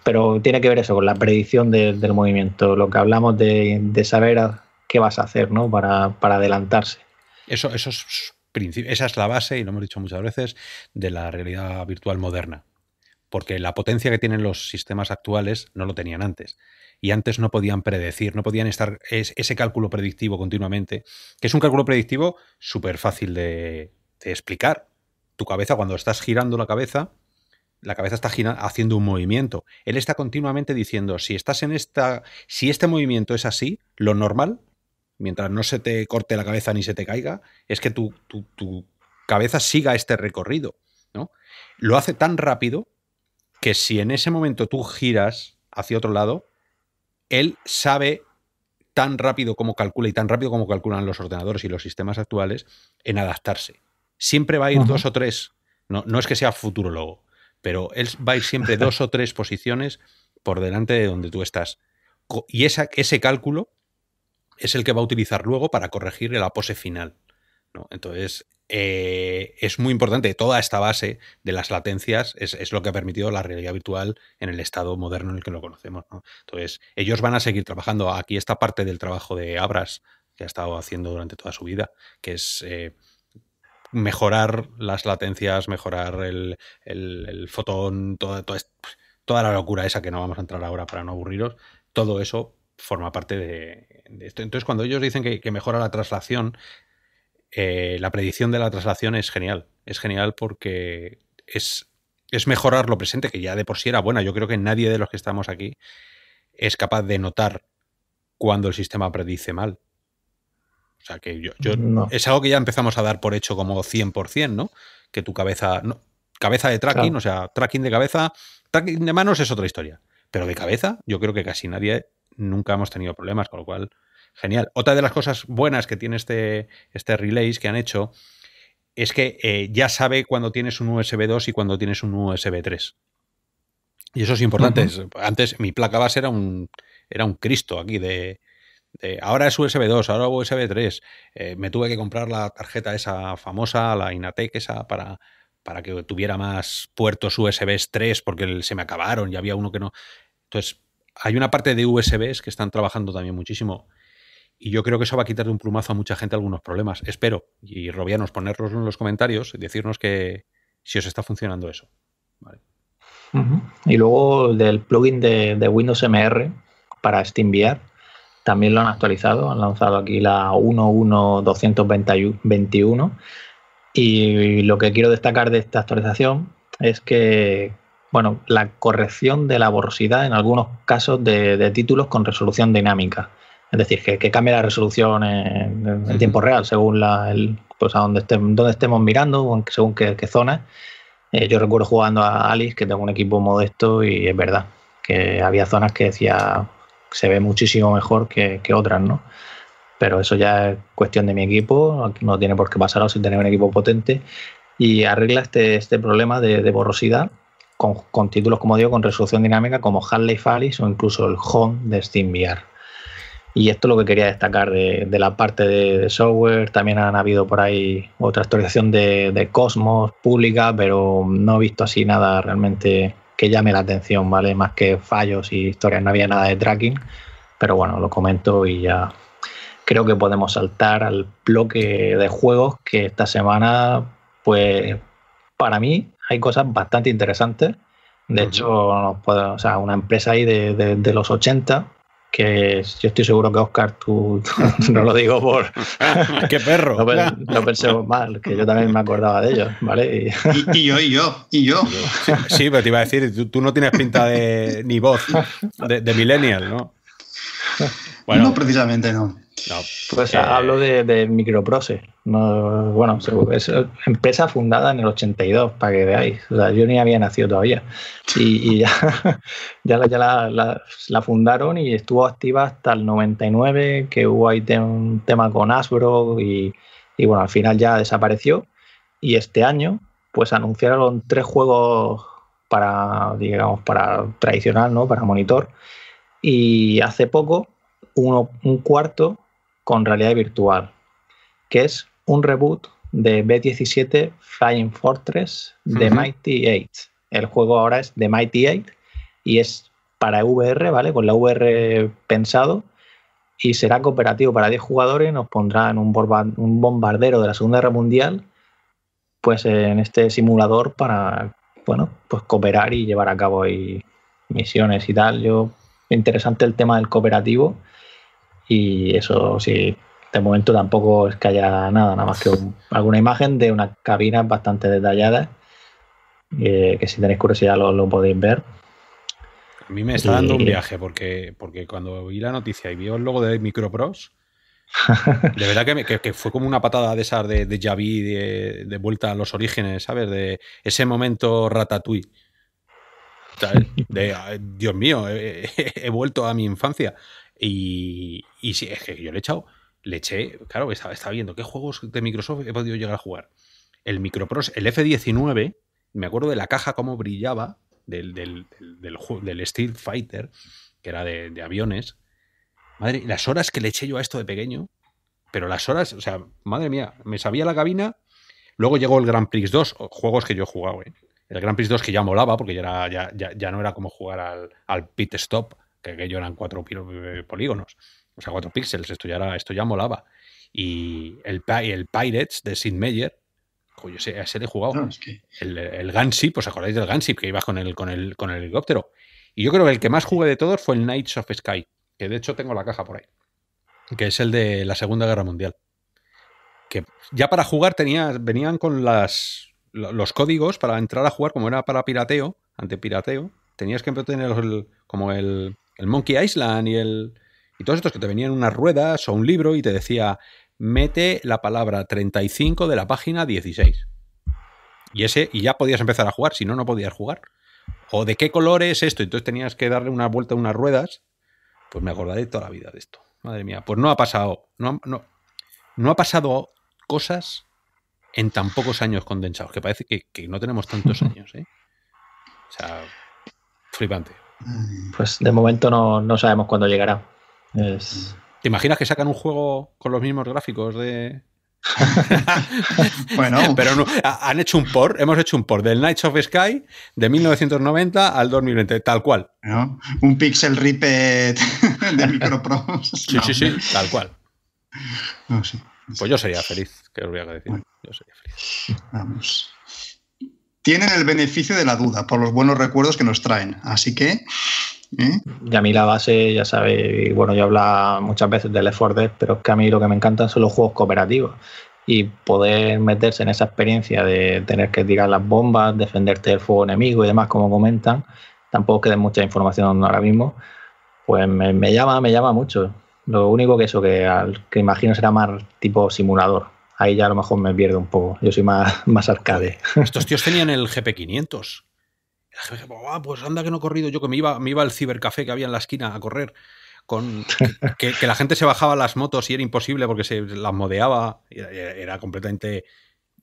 pero tiene que ver eso con la predicción del movimiento, lo que hablamos de, saber qué vas a hacer, ¿no? Para, para adelantarse. Eso, eso es esa es la base, y lo hemos dicho muchas veces, de la realidad virtual moderna. Porque la potencia que tienen los sistemas actuales no lo tenían antes. Y antes no podían predecir, no podían estar ese cálculo predictivo continuamente, que es un cálculo predictivo súper fácil de, explicar. Tu cabeza, cuando estás girando la cabeza, la cabeza está haciendo un movimiento. Él está continuamente diciendo, si estás en esta, si este movimiento es así, lo normal mientras no se te corte la cabeza ni se te caiga, es que tu, tu, cabeza siga este recorrido. ¿no? Lo hace tan rápido que si en ese momento tú giras hacia otro lado, él sabe tan rápido como calcula y tan rápido como calculan los ordenadores y los sistemas actuales en adaptarse. Siempre va a ir dos o tres. No, no es que sea futurologo, pero él va a ir siempre dos o tres posiciones por delante de donde tú estás. Y esa, ese cálculo es el que va a utilizar luego para corregir la pose final. ¿no? Entonces, eh, es muy importante toda esta base de las latencias, es, lo que ha permitido la realidad virtual en el estado moderno en el que lo conocemos. Entonces, ellos van a seguir trabajando aquí esta parte del trabajo de Abras, que ha estado haciendo durante toda su vida, que es... Eh, mejorar las latencias, mejorar el, fotón, toda, toda, toda la locura esa que no vamos a entrar ahora para no aburriros, todo eso forma parte de entonces, cuando ellos dicen que, mejora la traslación, eh, la predicción de la traslación es genial. Es genial porque es, es mejorar lo presente, que ya de por sí era buena. Yo creo que nadie de los que estamos aquí es capaz de notar cuando el sistema predice mal. O sea, que yo, es algo que ya empezamos a dar por hecho como 100%, ¿no? Que tu cabeza, no, cabeza de tracking, o sea, tracking de cabeza, tracking de manos es otra historia, pero de cabeza yo creo que casi nadie nunca hemos tenido problemas, con lo cual, genial. Otra de las cosas buenas que tiene este, este Relays que han hecho es que eh, ya sabe cuando tienes un USB 2 y cuando tienes un USB 3. Y eso es importante. Antes mi placa base era un, era un Cristo aquí de, ahora es USB 2, ahora USB 3. Eh, me tuve que comprar la tarjeta esa famosa, la Inatec esa, para, para que tuviera más puertos USB 3 porque se me acabaron y había uno que no. Entonces, hay una parte de USBs que están trabajando también muchísimo. Y yo creo que eso va a quitar de un plumazo a mucha gente algunos problemas. Espero. Y Robianos, ponerlos en los comentarios y decirnos que si os está funcionando eso. Y luego del plugin de, de, Windows MR para SteamVR, también lo han actualizado. Han lanzado aquí la 1.1.221. Y lo que quiero destacar de esta actualización es que bueno, la corrección de la borrosidad en algunos casos de, de títulos con resolución dinámica. Es decir, que, que cambia la resolución en, tiempo real según la, pues, a dónde donde estemos mirando o según qué, qué zona. Eh, yo recuerdo jugando a Alice, que tengo un equipo modesto y es verdad que había zonas que decía se ve muchísimo mejor que, que otras, ¿no? Pero eso ya es cuestión de mi equipo, no tiene por qué pasarlo sin tener un equipo potente y arregla este, este problema de, de borrosidad con, títulos, como digo, con resolución dinámica como Harley Fallis o incluso el Home de SteamVR. Y esto es lo que quería destacar de, la parte de, software. También han habido por ahí otra actualización de, de, Cosmos pública, pero no he visto así nada realmente que llame la atención, ¿vale? Más que fallos y historias, no había nada de tracking. Pero bueno, lo comento y ya creo que podemos saltar al bloque de juegos que esta semana, pues para mí, hay cosas bastante interesantes. De hecho, o sea, una empresa ahí de, los 80, que yo estoy seguro que Oscar, tú, no lo digo por... ¡Qué perro! No, pensemos mal, que yo también me acordaba de ellos, ¿vale? Y, yo, y yo, y yo. Sí, pero te iba a decir, tú, no tienes pinta de ni voz de, millennial, ¿no? Bueno, no, precisamente no pues hablo de, de bueno, es empresa fundada en el 82, para que veáis. yo ni había nacido todavía. Y, ya, la, fundaron y estuvo activa hasta el 99, que hubo ahí un tema con Asbro y, bueno, al final ya desapareció. Y este año, pues anunciaron tres juegos para, digamos, para tradicional, ¿no? Para monitor. Y hace poco, un cuarto con realidad virtual, que es un reboot de B17 Flying Fortress de Mighty 8. El juego ahora es de Mighty 8 y es para VR, ¿vale? Con la VR pensado y será cooperativo para 10 jugadores. Nos pondrán un, un bombardero de la Segunda Guerra Mundial pues en este simulador para, bueno, pues cooperar y llevar a cabo misiones y tal. Yo, interesante el tema del cooperativo y eso sí, de momento tampoco es que haya nada, nada más que alguna imagen de una cabina bastante detallada eh, que si tenéis curiosidad lo, podéis ver. A mí me está dando un viaje, porque, porque cuando vi la noticia y vi el logo de Micropros, de verdad que, que, fue como una patada de esas de, de Javi, de, vuelta a los orígenes, ¿sabes? De ese momento ratatouille. De, Dios mío, he, vuelto a mi infancia. Y, sí, es que yo le he echado, le eché, claro, estaba, viendo qué juegos de Microsoft he podido llegar a jugar. El Micropros, el F-19, me acuerdo de la caja como brillaba del, del, Steel Fighter, que era de, aviones. Madre, las horas que le eché yo a esto de pequeño, pero las horas, o sea, madre mía, me sabía la cabina. Luego llegó el Grand Prix 2, juegos que yo he jugado, ¿eh? El Grand Prix 2 que ya molaba, porque ya, era, no era como jugar al, al pit stop, que, aquello eran cuatro eh, polígonos, o sea, cuatro píxeles, esto ya, molaba. Y el, el Pirates de Sid Meier, ese le he jugado. El, el Gunship, pues, ¿os acordáis del Gunship que ibas con el, con, el, helicóptero? Y yo creo que el que más jugué de todos fue el Knights of Sky, que de hecho tengo la caja por ahí, que es el de la Segunda Guerra Mundial. Que ya para jugar venían con los códigos para entrar a jugar, como era para pirateo, ante pirateo, tenías que tener como el, el Monkey Island y, el, y todos estos que te venían unas ruedas o un libro y te decía, mete la palabra 35 de la página 16. Y, ese, y ya podías empezar a jugar, si no, no podías jugar. O de qué color es esto, entonces tenías que darle una vuelta a unas ruedas. Pues me acordaré toda la vida de esto. Madre mía, pues no ha pasado, no, no, no ha pasado cosas en tan pocos años condensados, que parece que, no tenemos tantos años. ¿eh? O sea, flipante. Mm. pues de momento no, sabemos cuándo llegará. ¿Te imaginas que sacan un juego con los mismos gráficos de, bueno, pero han hecho un port hemos hecho un port del Knights of Sky de 1990 al 2020, tal cual. Un pixel repeat de MicroPros. sí, sí, sí, tal cual. Pues yo sería feliz, que os voy a decir. yo sería feliz. Vamos tienen el beneficio de la duda por los buenos recuerdos que nos traen. Así que. ¿eh? Y a mí la base, ya sabe, bueno, yo habla muchas veces del Effort pero es que a mí lo que me encantan son los juegos cooperativos. Y poder meterse en esa experiencia de tener que tirar las bombas, defenderte del fuego enemigo y demás, como comentan, tampoco queda mucha información ahora mismo, pues me, llama, me llama mucho. Lo único que eso, que imagino será más tipo simulador, ahí ya a lo mejor me pierdo un poco. Yo soy más, más arcade. Estos tíos tenían el GP500. Ah, pues anda que no he corrido yo, que me iba, me iba al cibercafé que había en la esquina a correr. Con, que, la gente se bajaba las motos y era imposible porque se las modeaba. Era, completamente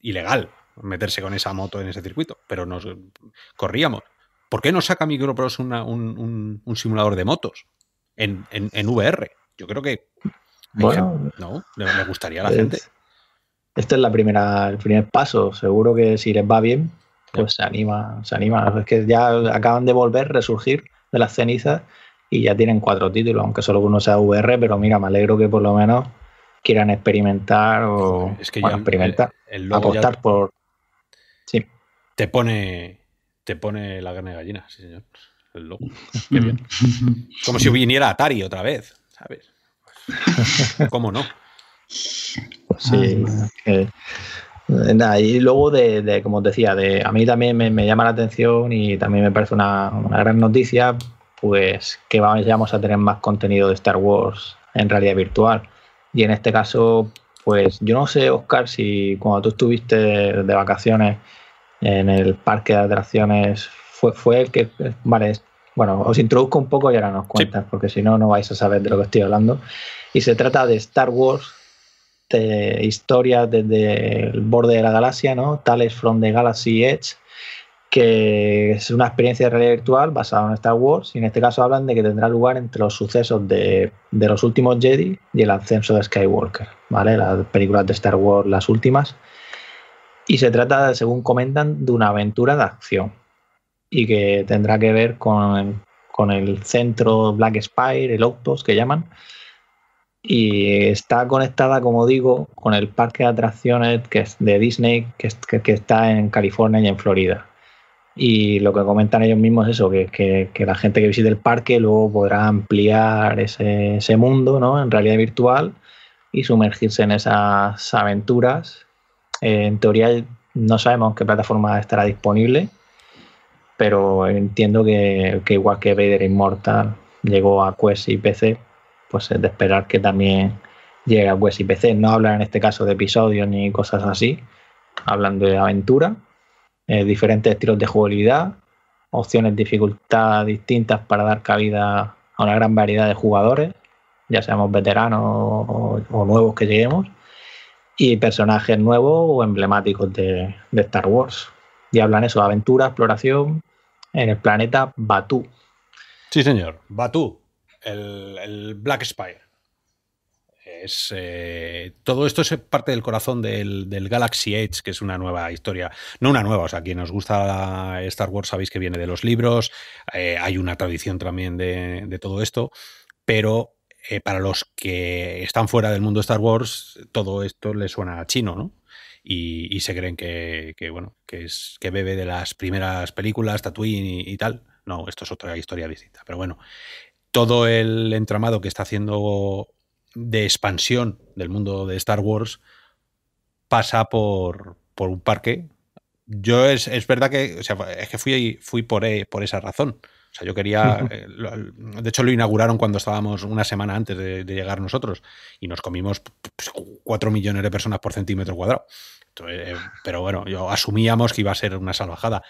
ilegal meterse con esa moto en ese circuito, pero nos corríamos. ¿Por qué no saca Microprose un, simulador de motos en, VR? Yo creo que bueno, ¿no? Le, gustaría a la gente. Este es la primera, el primer paso. Seguro que si les va bien, pues se anima, se anima. Es que ya acaban de volver, resurgir de las cenizas y ya tienen cuatro títulos, aunque solo uno sea VR, pero mira, me alegro que por lo menos quieran experimentar o experimentar, A apostar por... Sí. Te pone, te pone la carne de gallina, sí señor. El Como si viniera Atari otra vez, ¿sabes? ¿Cómo no? Pues ah, sí. Eh, eh, y luego de, como os decía, de a mí también me, llama la atención y también me parece una, gran noticia, pues que vamos a tener más contenido de Star Wars en realidad virtual. Y en este caso, pues yo no sé, Oscar, si cuando tú estuviste de, vacaciones en el parque de atracciones, fue, fue el que. Vale, bueno, os introduzco un poco y ahora nos cuentas, porque si no, no vais a saber de lo que estoy hablando. Y se trata de Star Wars este, historias desde el borde de la galaxia, ¿no? Tales from the Galaxy Edge, que es una experiencia de realidad virtual basada en Star Wars, y en este caso hablan de que tendrá lugar entre los sucesos de, los últimos Jedi y el ascenso de Skywalker, ¿vale? Las películas de Star Wars, las últimas. Y se trata, según comentan, de una aventura de acción y que tendrá que ver con, con el centro Black Spire, el Octos que llaman, y está conectada, como digo, con el parque de atracciones de Disney que, está en California y en Florida. Y lo que comentan ellos mismos es eso, que, la gente que visite el parque luego podrá ampliar ese, mundo en realidad virtual y sumergirse en esas aventuras. Eh, en teoría no sabemos qué plataforma estará disponible, pero entiendo que, igual que Vader Immortal llegó a Quest y PC, pues es eh, de esperar que también llegue a y PC. No hablan en este caso de episodios ni cosas así, hablan de aventura, eh, diferentes estilos de jugabilidad, opciones de dificultad distintas para dar cabida a una gran variedad de jugadores, ya seamos veteranos o, nuevos que lleguemos, y personajes nuevos o emblemáticos de, de Star Wars. Y hablan eso, aventura, exploración en el planeta Batú. Sí, señor, Batú el, Black Spire. Es, eh, todo esto es parte del corazón del, Galaxy Edge, que es una nueva historia. No una nueva, o sea, quien nos gusta Star Wars sabéis que viene de los libros, eh, hay una tradición también de, todo esto, pero eh, para los que están fuera del mundo Star Wars, todo esto le suena a chino, ¿no? Y, se creen que, bueno, que, es, que bebe de las primeras películas, Tatooine y tal. No, esto es otra historia distinta. Pero bueno, todo el entramado que está haciendo de expansión del mundo de Star Wars pasa por, un parque. Yo es, verdad que, es que fui, fui por, eh, por esa razón. O sea, yo quería. Eh, de hecho, lo inauguraron cuando estábamos una semana antes de, llegar nosotros y nos comimos pues, cuatro millones de personas por centímetro cuadrado. Eh, pero bueno, yo asumíamos que iba a ser una salvajada.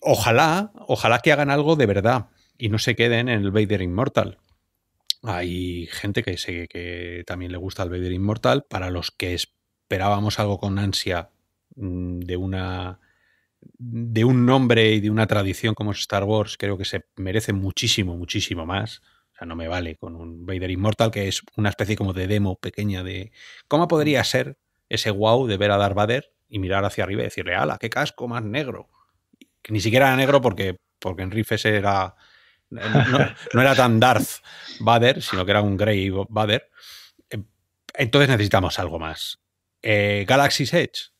ojalá, ojalá que hagan algo de verdad y no se queden en el Vader Inmortal Hay gente que que también le gusta el Vader Inmortal Para los que esperábamos algo con ansia mm, de una de un nombre y de una tradición como Star Wars, creo que se merece muchísimo, muchísimo más. O sea, no me vale con un Vader Immortal, que es una especie como de demo pequeña de cómo podría ser ese wow de ver a Darth Vader y mirar hacia arriba y decirle, ala, qué casco más negro. Que ni siquiera era negro porque, porque en Riff era no, era tan Darth Vader, sino que era un Grey Vader. Entonces necesitamos algo más. Eh, Galaxy's Edge,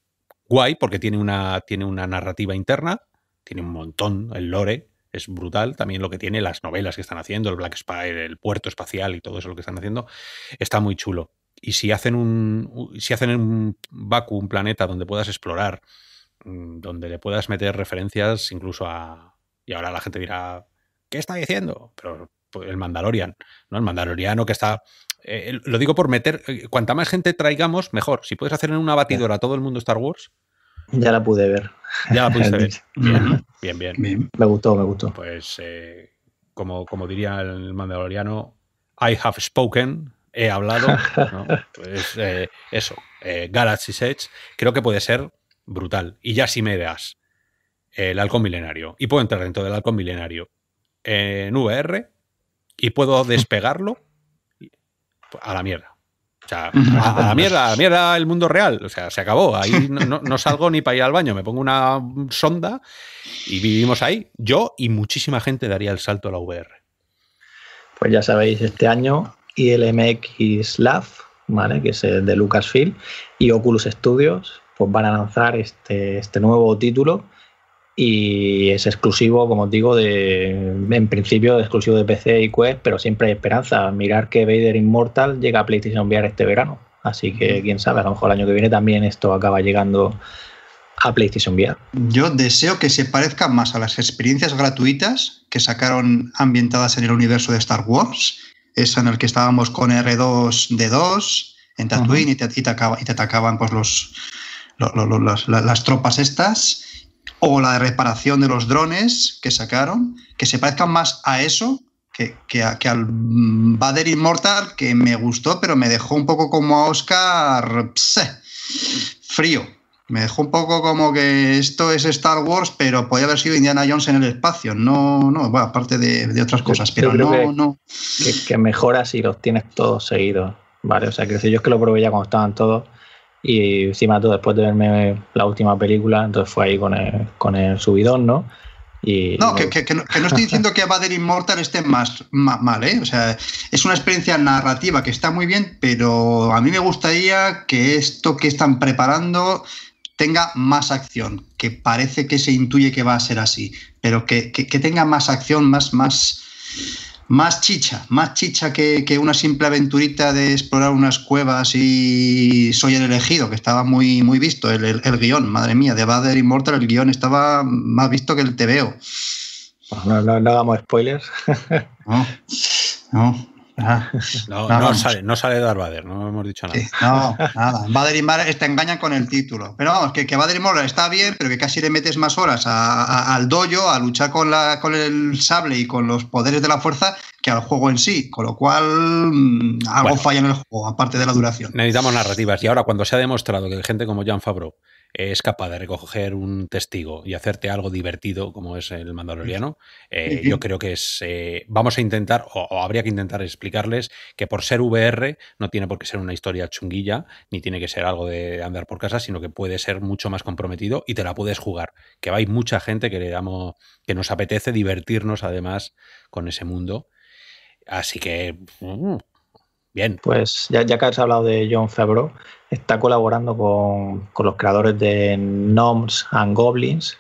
guay, porque tiene una, tiene una narrativa interna, tiene un montón, el lore es brutal, también lo que tiene, las novelas que están haciendo, el Black Spire, el puerto espacial y todo eso lo que están haciendo, está muy chulo. Y si hacen un, si hacen un un planeta donde puedas explorar, mm, donde le puedas meter referencias incluso a... Y ahora la gente dirá, ¿qué está diciendo? Pero pues, el Mandalorian, ¿no? El Mandaloriano que está... Eh, lo digo por meter, eh, cuanta más gente traigamos, mejor. Si puedes hacer en una batidora todo el mundo Star Wars. Ya la pude ver. Ya la pude ver. Bien, bien, Me gustó, me gustó. Pues eh, como, como diría el mandaloriano, I have spoken, he hablado. Pues eso, Galaxy Edge creo que puede ser brutal. Y ya si me das el halcón milenario, y puedo entrar dentro del halcón milenario, en VR y puedo despegarlo a la mierda. O sea, a la mierda, a la mierda el mundo real. O sea, se acabó. Ahí no, salgo ni para ir al baño. Me pongo una sonda y vivimos ahí. Yo y muchísima gente daría el salto a la VR. Pues ya sabéis, este año ILMX Lab, ¿vale? que es de Lucasfilm, y Oculus Studios, pues van a lanzar este, este nuevo título y es exclusivo, como os digo, de, en principio exclusivo de PC y Quest, pero siempre hay esperanza. Mirar que Vader Immortal llega a PlayStation VR este verano, así que quién sabe, a lo mejor el año que viene también esto acaba llegando a PlayStation VR. Yo deseo que se parezca más a las experiencias gratuitas que sacaron ambientadas en el universo de Star Wars, esa en el que estábamos con R2D2 en Tatooine y, te, atacaban pues los, las, las tropas estas o la de reparación de los drones que sacaron, que se parezcan más a eso que, que, a, que al mm, Vader Immortal, que me gustó, pero me dejó un poco como a Oscar frío. Me dejó un poco como que esto es Star Wars, pero podía haber sido Indiana Jones en el espacio. No, no, bueno, aparte de, otras cosas, pero no, que, no. Que, mejoras si los tienes todos seguidos, ¿vale? O sea, que yo es que lo probé ya cuando estaban todos y encima todo, después de verme la última película, entonces fue ahí con el, con el subidón, ¿no? Y... No, que, que, que no, estoy diciendo que Vader Immortal esté más, mal, ¿eh? O sea, es una experiencia narrativa que está muy bien, pero a mí me gustaría que esto que están preparando tenga más acción, que parece que se intuye que va a ser así, pero que, tenga más acción, más, más, más chicha, más chicha que, una simple aventurita de explorar unas cuevas y soy el elegido, que estaba muy, muy visto, el, guión, madre mía, de vader Immortal el guión estaba más visto que el TVO. Pues no, no, no spoilers. no no, sale, no sale Darth Vader, no hemos dicho nada. no, nada. Vader y Mar te engañan con el título. Pero vamos, que, que Vader y está bien, pero que casi le metes más horas al dojo a luchar con, la, con el sable y con los poderes de la fuerza que al juego en sí. Con lo cual, mm, algo falla en el juego, aparte de la duración. Necesitamos narrativas. Y ahora, cuando se ha demostrado que gente como Jan Favreau es capaz de recoger un testigo y hacerte algo divertido como es el mandaloriano, eh, yo creo que es, eh, vamos a intentar o, habría que intentar explicarles que por ser VR no tiene por qué ser una historia chunguilla ni tiene que ser algo de andar por casa, sino que puede ser mucho más comprometido y te la puedes jugar. Que hay mucha gente que le damos, que nos apetece divertirnos además con ese mundo. Así que mm, Bien. Pues ya, que has hablado de John febro está colaborando con, los creadores de Gnomes and Goblins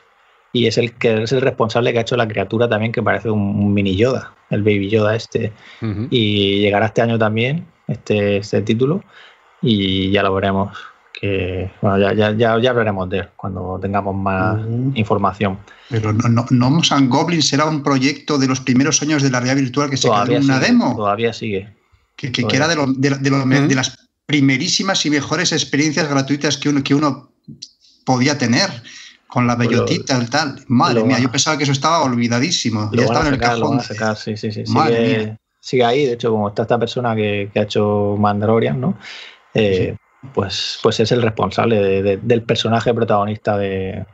y es el que es el responsable que ha hecho la criatura también que parece un, mini Yoda, el baby Yoda este. Y llegará este año también este, este título y ya lo veremos. Que, bueno, ya, ya, ya, hablaremos de él cuando tengamos más información. Pero no, Gnomes and Goblins será un proyecto de los primeros años de la realidad virtual que se una demo. Todavía sigue que, era de, las primerísimas y mejores experiencias gratuitas que uno, que uno podía tener con la pues bellotita y tal. Madre mía, yo pensaba que eso estaba olvidadísimo. ya estaba en el cajón. sí, sí, sí. sigue, ahí, de hecho, como está esta persona que, ha hecho Mandalorian, ¿no? Eh, pues, pues es el responsable del personaje protagonista del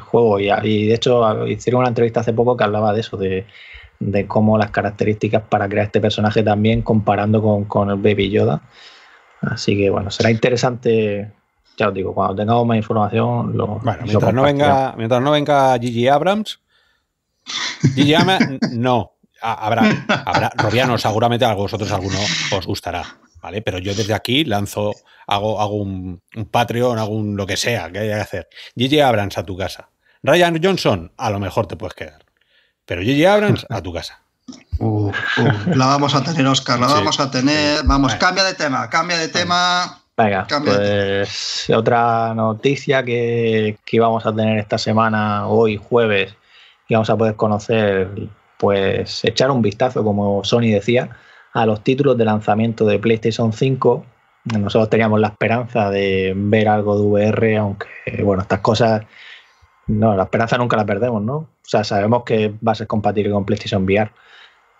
juego. Y, de hecho, hicieron una entrevista hace poco que hablaba de eso, de cómo las características para crear este personaje también comparando con, el Baby Yoda. Así que bueno, será interesante ya os digo, cuando tengamos más información, lo. Bueno, mientras, no venga, mientras no venga Gigi Abrams, Gigi Abrams, no. Habrá, habrá, Robiano, seguramente a vosotros alguno os gustará, ¿vale? Pero yo desde aquí lanzo, hago, hago un, Patreon, hago lo que sea que haya que hacer. Gigi Abrams a tu casa. Ryan Johnson, a lo mejor te puedes quedar. Pero Gigi Abrams a tu casa. la vamos a tener, Oscar, la vamos a tener. Vamos, cambia de tema, cambia de tema. Venga, pues, otra noticia que, que íbamos a tener esta semana, hoy jueves, y vamos a poder conocer, pues echar un vistazo, como Sony decía, a los títulos de lanzamiento de PlayStation 5. Nosotros teníamos la esperanza de ver algo de VR, aunque, bueno, estas cosas, no, la esperanza nunca la perdemos, ¿no? O sea, sabemos que va a ser compatible con PlayStation VR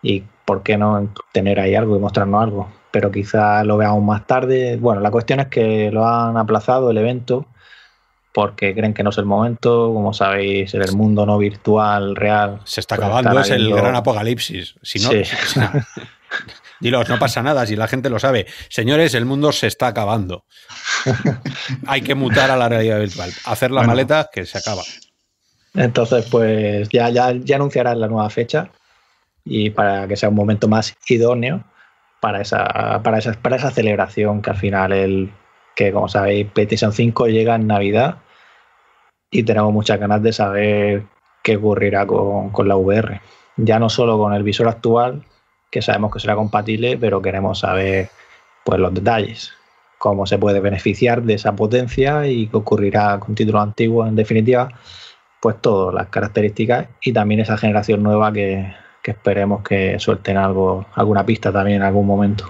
y por qué no tener ahí algo y mostrarnos algo. Pero quizá lo veamos más tarde. Bueno, la cuestión es que lo han aplazado el evento porque creen que no es el momento. Como sabéis, en el mundo no virtual, real. Se está pues acabando, es el gran apocalipsis. Si no, sí. no pasa nada, si la gente lo sabe. Señores, el mundo se está acabando. Hay que mutar a la realidad virtual. Hacer la maletas maleta que se acaba. Entonces, pues ya, ya, ya anunciarán la nueva fecha y para que sea un momento más idóneo para esa, para esa, para esa celebración que al final el que como sabéis PlayStation 5 llega en Navidad y tenemos muchas ganas de saber qué ocurrirá con, la VR. Ya no solo con el visor actual, que sabemos que será compatible, pero queremos saber pues los detalles, cómo se puede beneficiar de esa potencia y qué ocurrirá con títulos antiguos en definitiva pues todas las características y también esa generación nueva que, esperemos que suelten algo, alguna pista también en algún momento.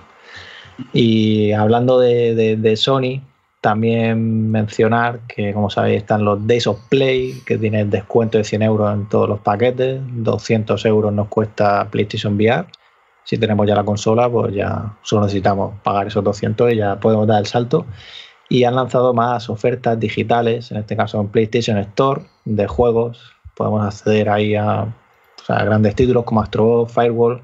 Y hablando de, de, Sony, también mencionar que, como sabéis, están los Days of Play, que tienen descuento de 100 euros en todos los paquetes. 200 euros nos cuesta PlayStation VR. Si tenemos ya la consola, pues ya solo necesitamos pagar esos 200 y ya podemos dar el salto y han lanzado más ofertas digitales, en este caso en PlayStation Store, de juegos. Podemos acceder ahí a, grandes títulos como Astro Firewall,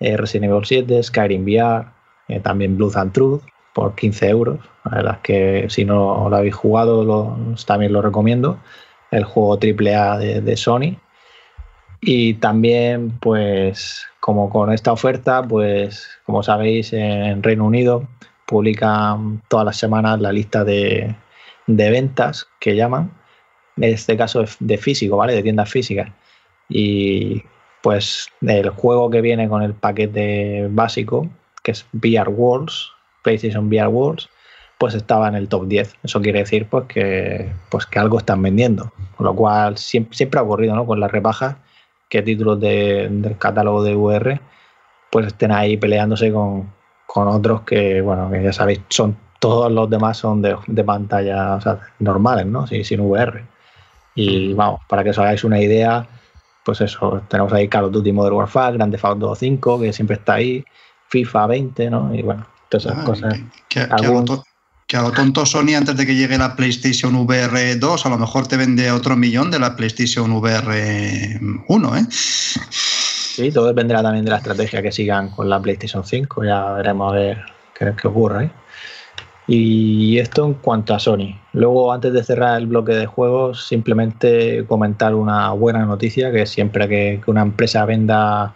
eh, Resident Evil 7, Skyrim VR, eh, también Blues and Truth por 15 euros. La verdad que si no lo habéis jugado, lo, también lo recomiendo. El juego AAA de Sony. Y también, pues, como con esta oferta, pues, como sabéis, en Reino Unido publican mm, todas las semanas la lista de, ventas que llaman, en este caso de físico, ¿vale? De tiendas físicas. Y pues el juego que viene con el paquete básico, que es VR Worlds, PlayStation VR Worlds, pues estaba en el top 10. Eso quiere decir pues que, pues que algo están vendiendo. Con lo cual siempre, siempre ha ocurrido, ¿no? Con las rebajas, que títulos del catálogo de VR pues estén ahí peleándose con, con otros que, bueno, que ya sabéis, son todos los demás son de, de pantalla o normales, ¿no? Sin, sin VR. Y vamos, para que os hagáis una idea, pues eso, tenemos ahí Call of Duty Modern Warfare, Grand Theft 25 que siempre está ahí, FIFA 20, ¿no? Y bueno, todas esas ah, cosas. Que, que, lo tonto Sony antes de que llegue la PlayStation VR 2, a lo mejor te vende otro millón de la PlayStation VR 1, ¿eh? Sí, todo dependerá también de la estrategia que sigan con la PlayStation 5. Ya veremos a ver qué, ocurre. ¿eh? Y esto en cuanto a Sony. Luego, antes de cerrar el bloque de juegos, simplemente comentar una buena noticia, que siempre que, una empresa venda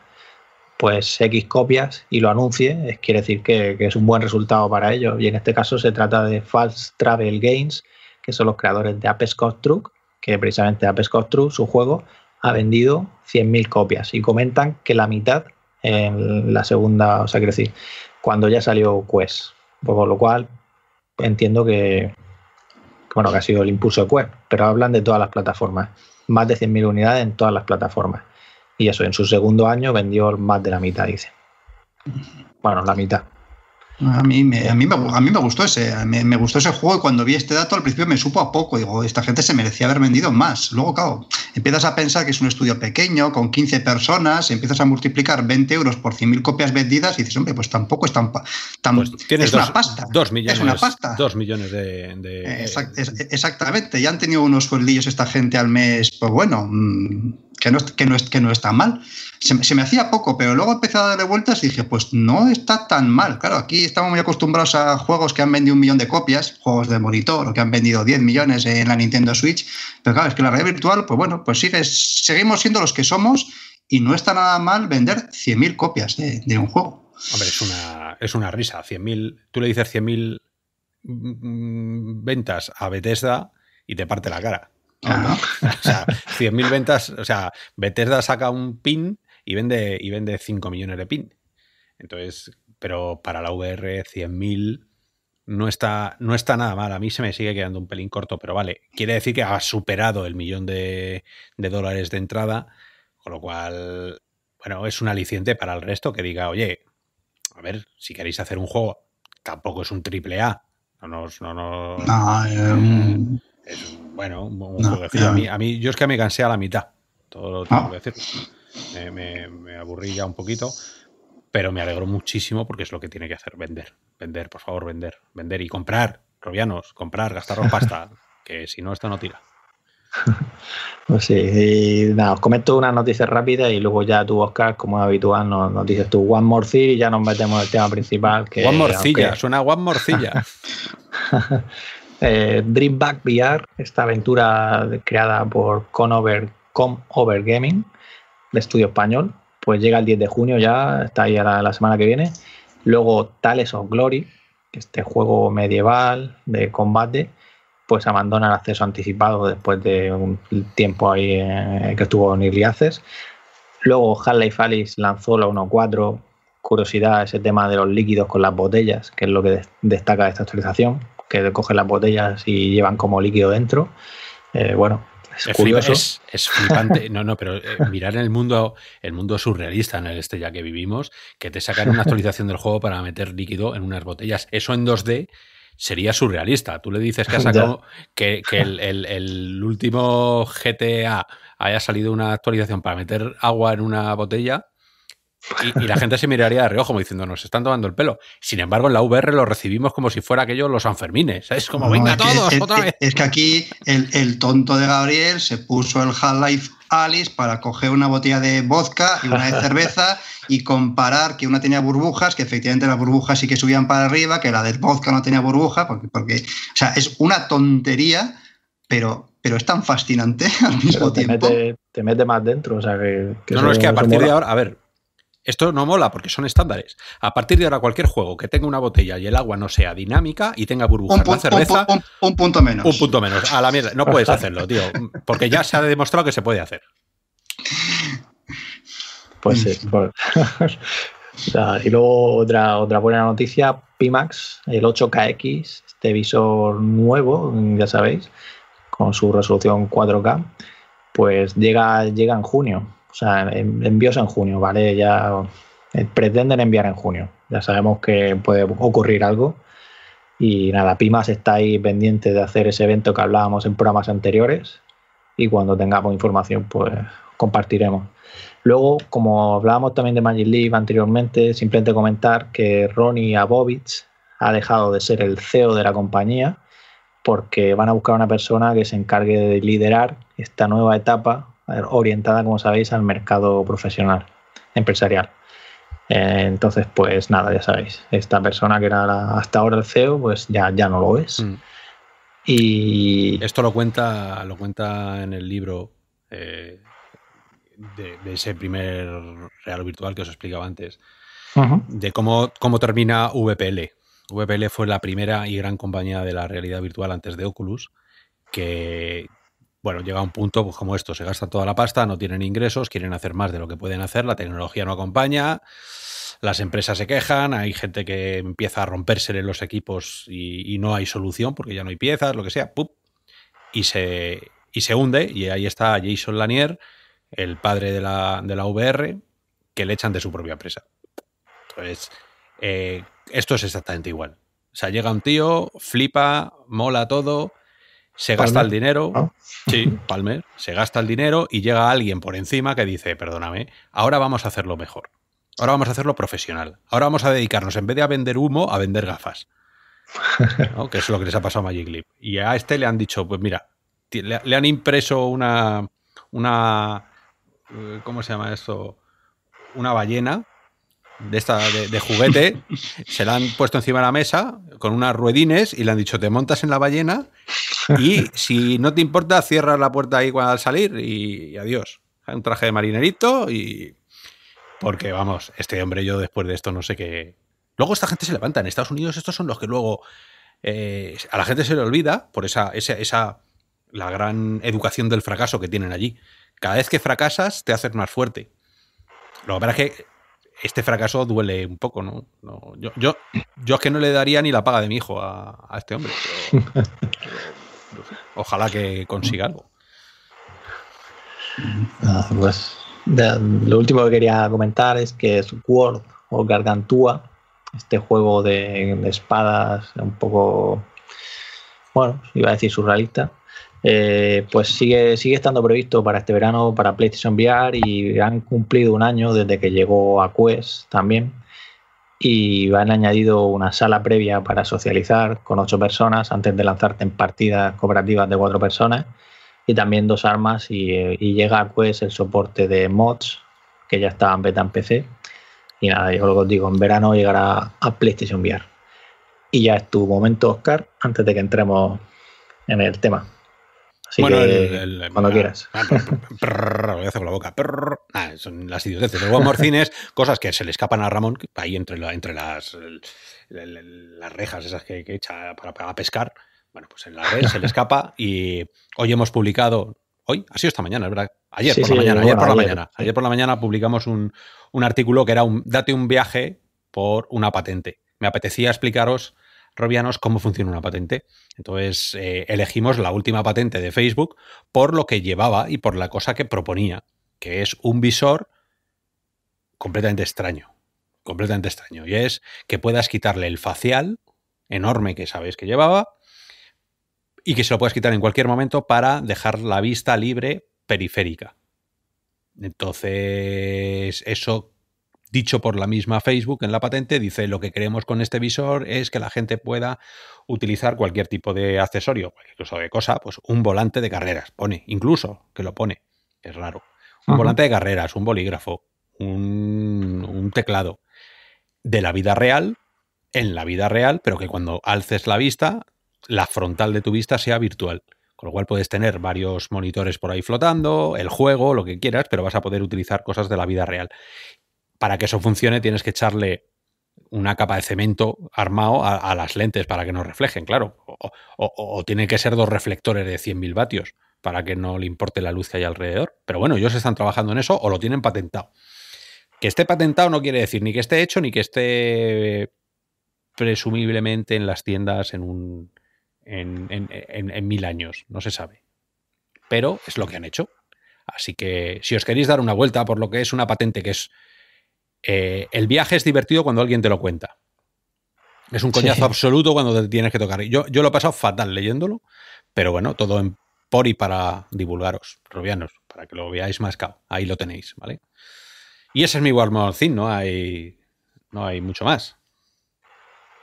pues X copias y lo anuncie, quiere decir que, es un buen resultado para ellos. Y en este caso se trata de False Travel Games, que son los creadores de Apex Construct, que precisamente Apex Construct, su juego, ha vendido 100.000 copias y comentan que la mitad en la segunda, o sea, quiero decir, cuando ya salió Quest. Por pues lo cual entiendo que, bueno, que ha sido el impulso de Quest, pero hablan de todas las plataformas, más de 100.000 unidades en todas las plataformas. Y eso, en su segundo año vendió más de la mitad, dice. Bueno, la mitad. A mí, me, a, mí me, gustó ese me, gustó ese juego y cuando vi este dato al principio me supo a poco. Digo, esta gente se merecía haber vendido más. Luego, claro, empiezas a pensar que es un estudio pequeño, con 15 personas, empiezas a multiplicar 20 euros por 100.000 copias vendidas y dices, hombre, pues tampoco es tan... tan pues tienes es una pasta. Dos millones, es una pasta. Dos millones de... exactamente. Ya han tenido unos sueldillos esta gente al mes, pues bueno... Mm, que no, que no, que no está mal. Se, me hacía poco, pero luego empecé a darle vueltas y dije, pues no está tan mal. Claro, aquí estamos muy acostumbrados a juegos que han vendido un millón de copias, juegos de monitor, o que han vendido 10 millones en la Nintendo Switch, pero claro, es que la red virtual, pues bueno, pues sigue, seguimos siendo los que somos y no está nada mal vender 100.000 copias de, un juego. Hombre, es una, es una risa. 100.000, tú le dices 100.000 mm, mm, ventas a Bethesda y te parte la cara. O sea, 100.000 ventas, o sea, Bethesda saca un pin y vende, y vende 5 millones de pin. Entonces, pero para la VR 100.000 no está, no está nada mal. A mí se me sigue quedando un pelín corto, pero vale. Quiere decir que ha superado el millón de, dólares de entrada, con lo cual, bueno, es un aliciente para el resto que diga, oye, a ver, si queréis hacer un juego, tampoco es un triple A. No, no, bueno, a, mí, yo es que me cansé a la mitad. Todo lo ah. decir. Me, me, aburrí ya un poquito, pero me alegro muchísimo porque es lo que tiene que hacer, vender, vender, por favor, vender, vender y comprar, robianos, comprar, gastaros pasta, que si no, esto no tira. Pues sí, y nada, os comento una noticia rápida y luego ya tú, Oscar, como es habitual, nos, nos dices tú One More y ya nos metemos en el tema principal. Que, one Morcilla, una suena One Morcilla. Eh, Dream Back VR, esta aventura creada por Conover, Com Over Gaming, de estudio español, pues llega el 10 de junio ya, está ahí la, semana que viene. Luego Tales of Glory, que este juego medieval de combate, pues abandona el acceso anticipado después de un tiempo ahí eh, que estuvo en Iliaces Luego Half-Life Alice lanzó la 1.4, curiosidad ese tema de los líquidos con las botellas, que es lo que destaca esta actualización que cogen las botellas y llevan como líquido dentro. Eh, bueno, es, curioso. Es, flipante. No, no, pero eh, mirar en el mundo, el mundo surrealista en el este ya que vivimos, que te sacan una actualización del juego para meter líquido en unas botellas. Eso en 2D sería surrealista. Tú le dices que ha sacado que, el, último GTA haya salido una actualización para meter agua en una botella y, la gente se miraría de reojo como diciendo, nos están tomando el pelo. Sin embargo, en la VR lo recibimos como si fuera aquello los Sanfermines. Es como, venga todos, que, otra vez. Es que aquí el, tonto de Gabriel se puso el Half-Life Alice para coger una botella de vodka y una de cerveza y comparar que una tenía burbujas, que efectivamente las burbujas sí que subían para arriba, que la de vodka no tenía burbuja, porque, porque o sea, es una tontería, pero pero es tan fascinante al mismo tiempo. te mete más dentro. O sea, que, no, no, es que a partir de ahora, a ver, esto no mola porque son estándares. A partir de ahora, cualquier juego que tenga una botella y el agua no sea dinámica y tenga burbujas de cerveza. Un, punto menos. Un punto menos. A la mierda. No puedes hacerlo, tío. Porque ya se ha demostrado que se puede hacer. Pues sí. Pues, y luego otra, otra buena noticia: Pimax, el 8KX, este visor nuevo, ya sabéis, con su resolución 4K, pues llega, llega en junio sea, envíos en junio, ¿vale? Ya eh, pretenden enviar en junio. Ya sabemos que puede ocurrir algo. Y nada, Pimas está ahí pendiente de hacer ese evento que hablábamos en programas anteriores. Y cuando tengamos información, pues compartiremos. Luego, como hablábamos también de Magic Live anteriormente, simplemente comentar que Ronnie Abovitz ha dejado de ser el CEO de la compañía porque van a buscar una persona que se encargue de liderar esta nueva etapa orientada, como sabéis, al mercado profesional, empresarial. Eh, entonces, pues nada, ya sabéis, esta persona que era hasta ahora el CEO, pues ya, ya no lo es. Mm. Y... Esto lo cuenta, lo cuenta en el libro eh, de, ese primer real virtual que os explicaba antes, de cómo, cómo termina VPL. VPL fue la primera y gran compañía de la realidad virtual antes de Oculus, que, bueno, llega un punto, pues como esto, se gasta toda la pasta, no tienen ingresos, quieren hacer más de lo que pueden hacer, la tecnología no acompaña, las empresas se quejan, hay gente que empieza a rompérsele los equipos y, no hay solución porque ya no hay piezas, lo que sea, Y se, y se hunde, y ahí está Jason Lanier, el padre de la, VR, que le echan de su propia empresa. Entonces, eh, esto es exactamente igual. O sea, llega un tío, flipa, mola todo, se gasta el dinero, sí, Palmer, se gasta el dinero y llega alguien por encima que dice, perdóname, ahora vamos a hacerlo mejor, ahora vamos a hacerlo profesional, ahora vamos a dedicarnos en vez de a vender humo, a vender gafas, que es lo que les ha pasado a Magic Leap. Y a este le han dicho, pues mira, le, han impreso una, una, eh, ¿cómo se llama eso?, Una ballena de, esta, de, juguete, se la han puesto encima de la mesa con unas ruedines y le han dicho, te montas en la ballena y si no te importa, cierras la puerta ahí al salir y, adiós. Un traje de marinerito y... Porque vamos, este hombre yo después de esto no sé qué... Luego esta gente se levanta. En Estados Unidos estos son los que luego... Eh, a la gente se le olvida por esa, esa, esa... la gran educación del fracaso que tienen allí. Cada vez que fracasas te haces más fuerte. Lo que pasa es que este fracaso duele un poco, ¿no? yo, yo, es que no le daría ni la paga de mi hijo a, este hombre. ojalá que consiga algo. Ah, pues, lo último que quería comentar es que Sword o Gargantúa, este juego de, de espadas un poco bueno, iba a decir surrealista, eh, pues sigue, sigue estando previsto para este verano para PlayStation VR y han cumplido un año desde que llegó a Quest también. Y han añadido una sala previa para socializar con ocho personas antes de lanzarte en partidas cooperativas de cuatro personas. Y también dos armas y, eh, llega a Quest el soporte de mods que ya estaban en beta en PC. Y nada, yo lo os digo, en verano llegará a PlayStation VR y ya es tu momento, Oscar, antes de que entremos en el tema. bueno, cuando ah, quieras. Lo ah, voy a hacer con la boca. Ah, son las idioteces. Luego Morcines. cosas que se le escapan a Ramón, ahí entre, entre las, las rejas esas que, que echa para, pescar. Bueno, pues en la red se le escapa y hoy hemos publicado, hoy, ha sido esta mañana, es verdad, ayer por la mañana, ayer por la mañana, ayer por la mañana publicamos un, artículo que era date un viaje por una patente. Me apetecía explicaros Robianos cómo funciona una patente. Entonces eh, elegimos la última patente de Facebook por lo que llevaba y por la cosa que proponía, que es un visor completamente extraño, completamente extraño. Y es que puedas quitarle el facial enorme que sabéis que llevaba y que se lo puedas quitar en cualquier momento para dejar la vista libre periférica. Entonces, eso dicho por la misma Facebook en la patente, dice lo que queremos con este visor es que la gente pueda utilizar cualquier tipo de accesorio, incluso de cosa, pues un volante de carreras, pone, incluso que lo pone, es raro. Un volante de carreras, un bolígrafo, un, un teclado. De la vida real, en la vida real, pero que cuando alces la vista, la frontal de tu vista sea virtual. Con lo cual puedes tener varios monitores por ahí flotando, el juego, lo que quieras, pero vas a poder utilizar cosas de la vida real para que eso funcione tienes que echarle una capa de cemento armado a, las lentes para que no reflejen, claro. O, tienen que ser dos reflectores de 100.000 vatios para que no le importe la luz que hay alrededor. Pero bueno, ellos están trabajando en eso o lo tienen patentado. Que esté patentado no quiere decir ni que esté hecho ni que esté presumiblemente en las tiendas en, un, en mil años, no se sabe. Pero es lo que han hecho. Así que si os queréis dar una vuelta por lo que es una patente que es eh, el viaje es divertido cuando alguien te lo cuenta. Es un coñazo absoluto cuando te tienes que tocar. Yo, yo lo he pasado fatal leyéndolo, pero bueno, todo en por y para divulgaros, rubianos, para que lo veáis más claro. Ahí lo tenéis, ¿vale? Y ese es mi warm no hay, no hay mucho más.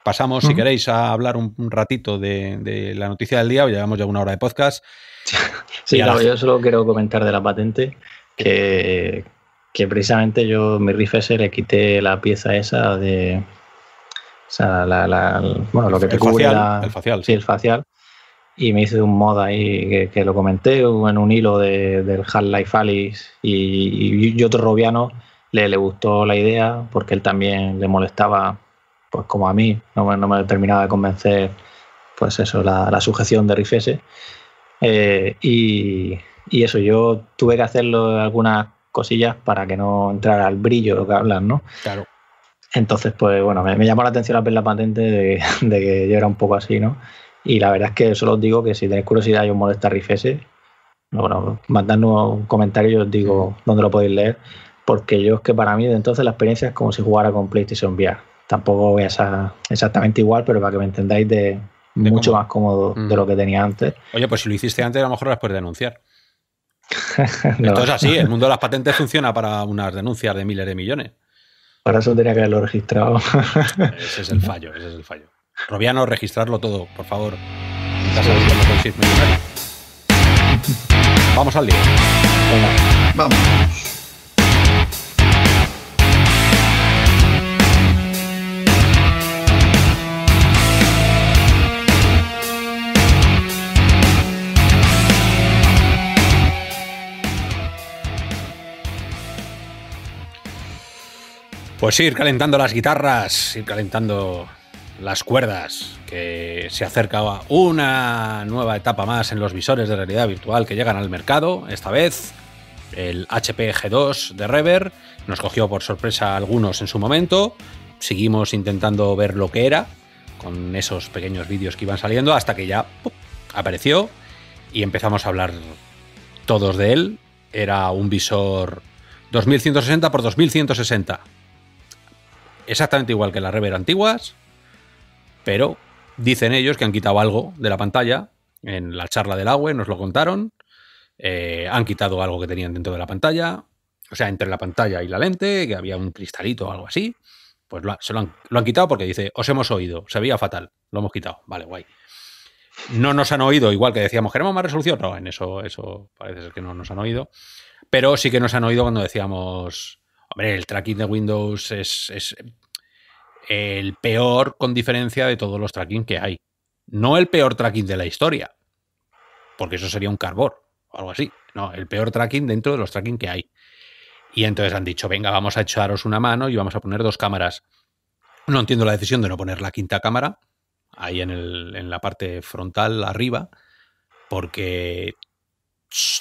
Pasamos, si queréis, a hablar un, ratito de, la noticia del día. Llevamos ya una hora de podcast. Sí, claro, yo solo quiero comentar de la patente que que precisamente yo mi Rifese le quité la pieza esa de o sea, bueno, lo que te el cubre la, el facial. Sí, el facial. Y me hice un mod ahí que, lo comenté en un hilo de, del Half-Life Alice y, y, otro robiano le, le gustó la idea porque él también le molestaba, pues como a mí, no me, no me terminaba de convencer pues eso, la, la sujeción de rifese eh, y, y eso, yo tuve que hacerlo algunas cosillas para que no entrara al brillo lo que hablan, ¿no? Claro. Entonces, pues bueno, me, llamó la atención al ver la patente de, que yo era un poco así, ¿no? Y la verdad es que solo os digo que si tenéis curiosidad y os molesta Rifese, bueno, mandadnos un comentario y os digo dónde lo podéis leer, porque yo es que para mí de entonces la experiencia es como si jugara con PlayStation VR. Tampoco voy a exactamente igual, pero para que me entendáis de, mucho más cómodo de mm. lo que tenía antes. Oye, pues si lo hiciste antes, a lo mejor las puedes denunciar. Entonces es así, el mundo de las patentes funciona para unas denuncias de miles de millones. Para eso tenía que haberlo registrado. ese es el fallo, ese es el fallo. Robiano, registrarlo todo, por favor. Vamos al día Vamos. Pues ir calentando las guitarras, ir calentando las cuerdas, que se acercaba una nueva etapa más en los visores de realidad virtual que llegan al mercado, esta vez el HP G2 de Rever, nos cogió por sorpresa a algunos en su momento, seguimos intentando ver lo que era con esos pequeños vídeos que iban saliendo hasta que ya apareció y empezamos a hablar todos de él, era un visor 2160 x 2160 exactamente igual que las Rever antiguas, pero dicen ellos que han quitado algo de la pantalla. En la charla del agua nos lo contaron. Eh, han quitado algo que tenían dentro de la pantalla. O sea, entre la pantalla y la lente, que había un cristalito o algo así. Pues lo, han, quitado porque dice, os hemos oído, se veía fatal, lo hemos quitado. Vale, guay. No nos han oído, igual que decíamos, queremos más resolución. No, en eso, eso parece ser que no nos han oído. Pero sí que nos han oído cuando decíamos, Hombre, el tracking de Windows es, el peor con diferencia de todos los tracking que hay. No el peor tracking de la historia, porque eso sería un carbón o algo así. No, el peor tracking dentro de los tracking que hay. Y entonces han dicho, venga, vamos a echaros una mano y vamos a poner dos cámaras. No entiendo la decisión de no poner la quinta cámara, ahí en la parte frontal, arriba, porque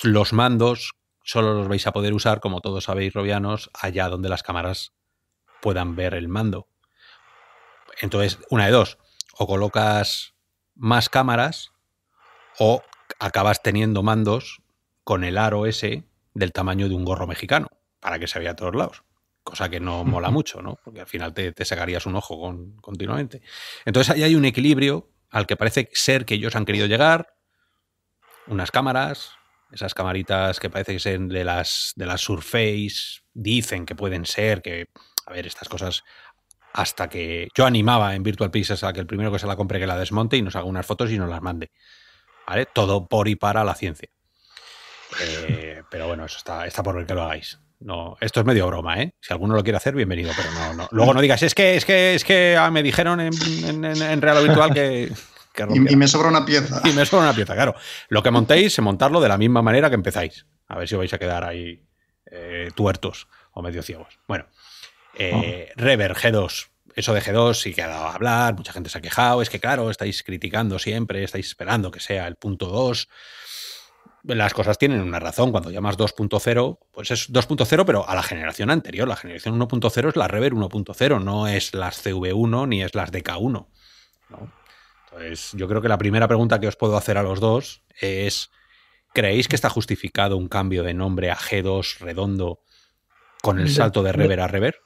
los mandos solo los vais a poder usar, como todos sabéis, robianos, allá donde las cámaras puedan ver el mando. Entonces, una de dos, o colocas más cámaras o acabas teniendo mandos con el aro ese del tamaño de un gorro mexicano, para que se vea a todos lados. Cosa que no mola mucho, ¿no? Porque al final te, te sacarías un ojo con, continuamente. Entonces ahí hay un equilibrio al que parece ser que ellos han querido llegar. Unas cámaras, esas camaritas que parece que de las, de las Surface, dicen que pueden ser, que, a ver, estas cosas hasta que yo animaba en Virtual Pieces a que el primero que se la compre que la desmonte y nos haga unas fotos y nos las mande. ¿Vale? Todo por y para la ciencia. Eh, pero bueno, eso está, está por el que lo hagáis. No, esto es medio broma, ¿eh? Si alguno lo quiere hacer, bienvenido, pero no, Luego no digas, es que, es que, es que ah, me dijeron en, en, en Real Virtual que. Y, me sobra una pieza. Y me sobra una pieza, claro. Lo que montéis, es montarlo de la misma manera que empezáis. A ver si vais a quedar ahí eh, tuertos o medio ciegos. Bueno, eh, oh. Rever, G2. Eso de G2 sí que ha dado a hablar, mucha gente se ha quejado. Es que, claro, estáis criticando siempre, estáis esperando que sea el punto 2 las cosas tienen una razón. Cuando llamas 2.0, pues es 2.0, pero a la generación anterior. La generación 1.0 es la Rever 1.0, no es las CV1 ni es las DK1. ¿no? Pues yo creo que la primera pregunta que os puedo hacer a los dos es, ¿creéis que está justificado un cambio de nombre a G2 redondo con el salto de rever a rever?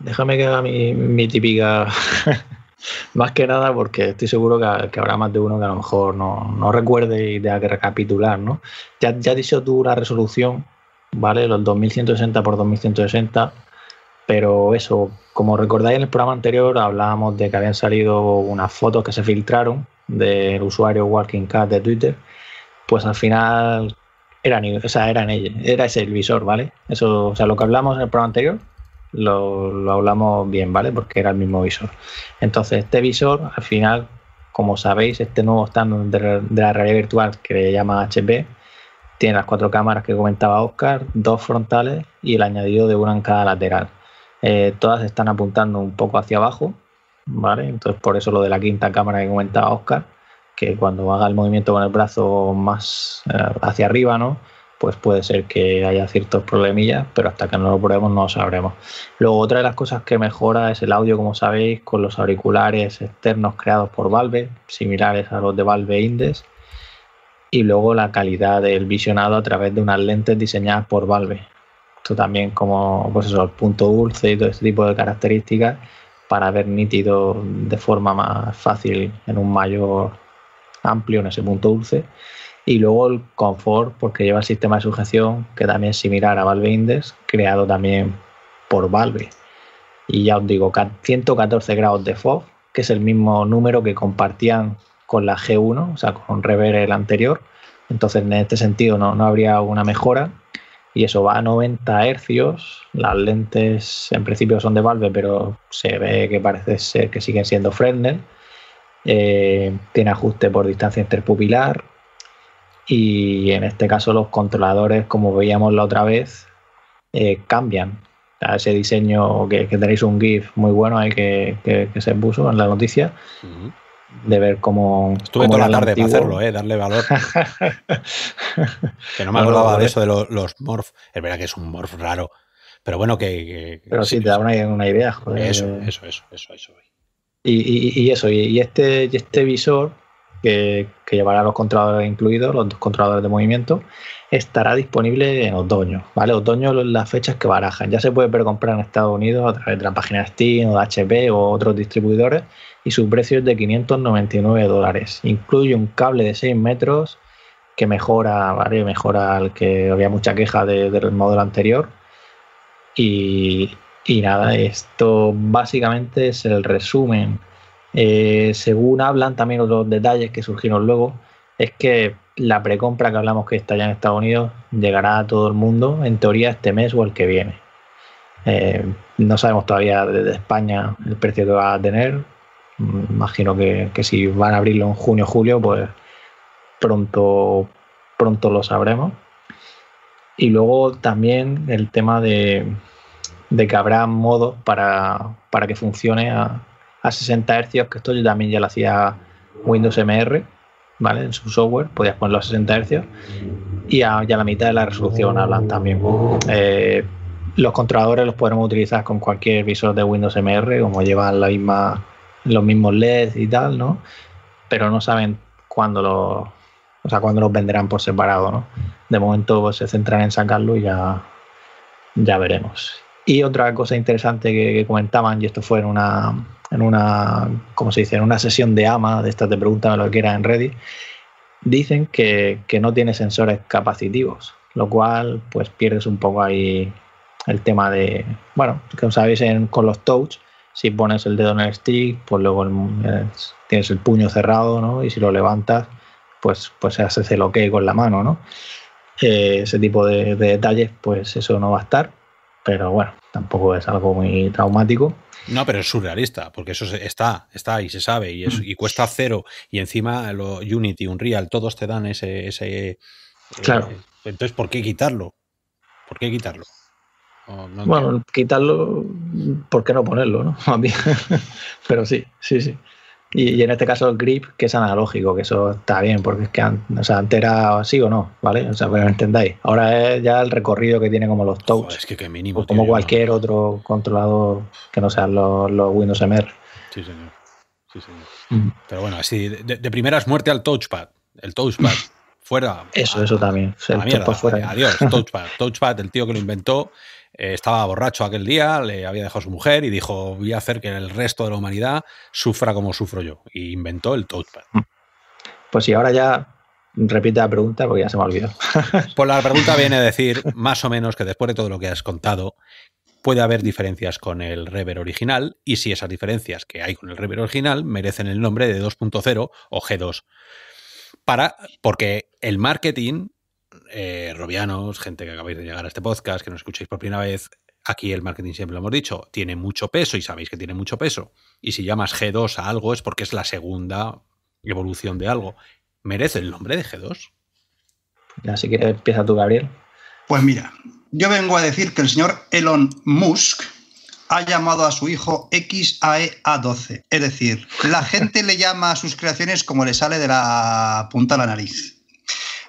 Déjame que haga mi, típica... más que nada porque estoy seguro que, habrá más de uno que a lo mejor no, recuerde y tenga que recapitular, ¿no? Ya, ya dicho tú la resolución, ¿vale? Los 2160 por 2160 pero eso, como recordáis en el programa anterior, hablábamos de que habían salido unas fotos que se filtraron del usuario Walking Cat de Twitter. Pues al final eran, o sea, eran ellos, era ese el visor, ¿vale? Eso, o sea, lo que hablamos en el programa anterior, lo, lo, hablamos bien, ¿vale? Porque era el mismo visor. Entonces, este visor, al final, como sabéis, este nuevo estándar de, la realidad virtual que se llama HP, tiene las cuatro cámaras que comentaba Oscar, dos frontales y el añadido de una en cada lateral. Eh, todas están apuntando un poco hacia abajo, ¿vale? Entonces por eso lo de la quinta cámara que comentaba Oscar, que cuando haga el movimiento con el brazo más eh, hacia arriba, ¿no? Pues puede ser que haya ciertos problemillas, pero hasta que no lo probemos no lo sabremos. Luego otra de las cosas que mejora es el audio, como sabéis, con los auriculares externos creados por Valve, similares a los de Valve Index y luego la calidad del visionado a través de unas lentes diseñadas por Valve. Esto también como pues el punto dulce y todo este tipo de características para ver nítido de forma más fácil en un mayor amplio en ese punto dulce. Y luego el confort, porque lleva el sistema de sujeción que también es similar a Valve Index, creado también por Valve. Y ya os digo, 114 grados de FOV, que es el mismo número que compartían con la G1, o sea, con Rever el anterior. Entonces, en este sentido, no, no habría una mejora, y eso va a 90 hercios. Las lentes en principio son de Valve, pero se ve que parece ser que siguen siendo Fresnel. Eh, tiene ajuste por distancia interpupilar y en este caso los controladores, como veíamos la otra vez, eh, cambian. ese diseño que, tenéis un GIF muy bueno ahí que, se puso en la noticia de ver cómo. Estuve toda la tarde para hacerlo, ¿eh? darle valor. que no me acordaba de pues eso de los, morph. Es verdad que es un morph raro. Pero bueno, que. pero sí, te da una, idea, Eso, eso, eso, eso. eso. Y, y, eso, y, y este, este visor que, que llevará los controladores incluidos, los dos controladores de movimiento, estará disponible en otoño, ¿vale? Otoño las fechas que barajan. Ya se puede comprar en Estados Unidos a través de la página Steam o HP o otros distribuidores y su precio es de 599 dólares. Incluye un cable de 6 metros que mejora, ¿vale? Mejora al que había mucha queja del modelo anterior. Y, nada, esto básicamente es el resumen. Eh, según hablan también los detalles que surgieron luego, es que la precompra que hablamos que está ya en Estados Unidos llegará a todo el mundo, en teoría, este mes o el que viene. Eh, no sabemos todavía desde España el precio que va a tener. Mm, imagino que, si van a abrirlo en junio o julio, pues pronto, pronto lo sabremos. Y luego también el tema de, de que habrá modos para, que funcione a, a 60 Hz, que esto yo también ya lo hacía Windows MR, ¿vale? En su software, podías ponerlo a 60 Hz y a, la mitad de la resolución hablan también. Eh, los controladores los podemos utilizar con cualquier visor de Windows MR, como llevan los mismos LEDs y tal, ¿no? Pero no saben cuándo los, o los venderán por separado, ¿no? De momento pues, se centran en sacarlo y ya, ya veremos. Y otra cosa interesante que, comentaban, y esto fue en una, en una, se dice? una sesión de AMA, de estas de preguntas lo que quieras en Reddit, dicen que, no tiene sensores capacitivos, lo cual pues pierdes un poco ahí el tema de, bueno, como sabéis con los touch, si pones el dedo en el stick, pues luego eh, tienes el puño cerrado, ¿no? Y si lo levantas, pues, pues hace el ok con la mano, ¿no? Eh, ese tipo de detalles, pues eso no va a estar pero bueno, tampoco es algo muy traumático. No, pero es surrealista, porque eso está, está y se sabe, y, mm. cuesta cero, y encima lo, Unity, Unreal, todos te dan ese... ese eh, claro. entonces, ¿por qué quitarlo? ¿Por qué quitarlo? bueno, quitarlo, ¿por qué no ponerlo? ¿no? pero sí, sí, sí. Y, en este caso el grip, que es analógico, que eso está bien, porque es que antes era así o no, ¿vale? O sea, pero entendáis. Ahora es ya el recorrido que tiene como los touch. es que qué mínimo. O como cualquier otro controlador que no sean los, Windows MR. Sí, señor. Sí, señor. Mm. Pero bueno, así, de, primeras muerte al touchpad. El touchpad. fuera. Eso, eso también. El eh, Adiós, touchpad. Touchpad, el tío que lo inventó eh, estaba borracho aquel día, le había dejado su mujer y dijo, voy a hacer que el resto de la humanidad sufra como sufro yo. Y inventó el Toadpad. Mm. Pues y ahora ya repite la pregunta porque ya se me ha olvidado. Pues la pregunta viene a decir, más o menos, que después de todo lo que has contado, puede haber diferencias con el Rever original y si esas diferencias que hay con el Rever original merecen el nombre de 2.0 o G2. Para, porque el marketing eh, robianos, gente que acabáis de llegar a este podcast, que nos escucháis por primera vez, aquí el marketing siempre lo hemos dicho, tiene mucho peso y sabéis que tiene mucho peso. Y si llamas G2 a algo es porque es la segunda evolución de algo. ¿Merece el nombre de G2? Así que empieza tú, Gabriel. Pues mira, yo vengo a decir que el señor Elon Musk ha llamado a su hijo XAEA12. Es decir, la gente le llama a sus creaciones como le sale de la punta de la nariz.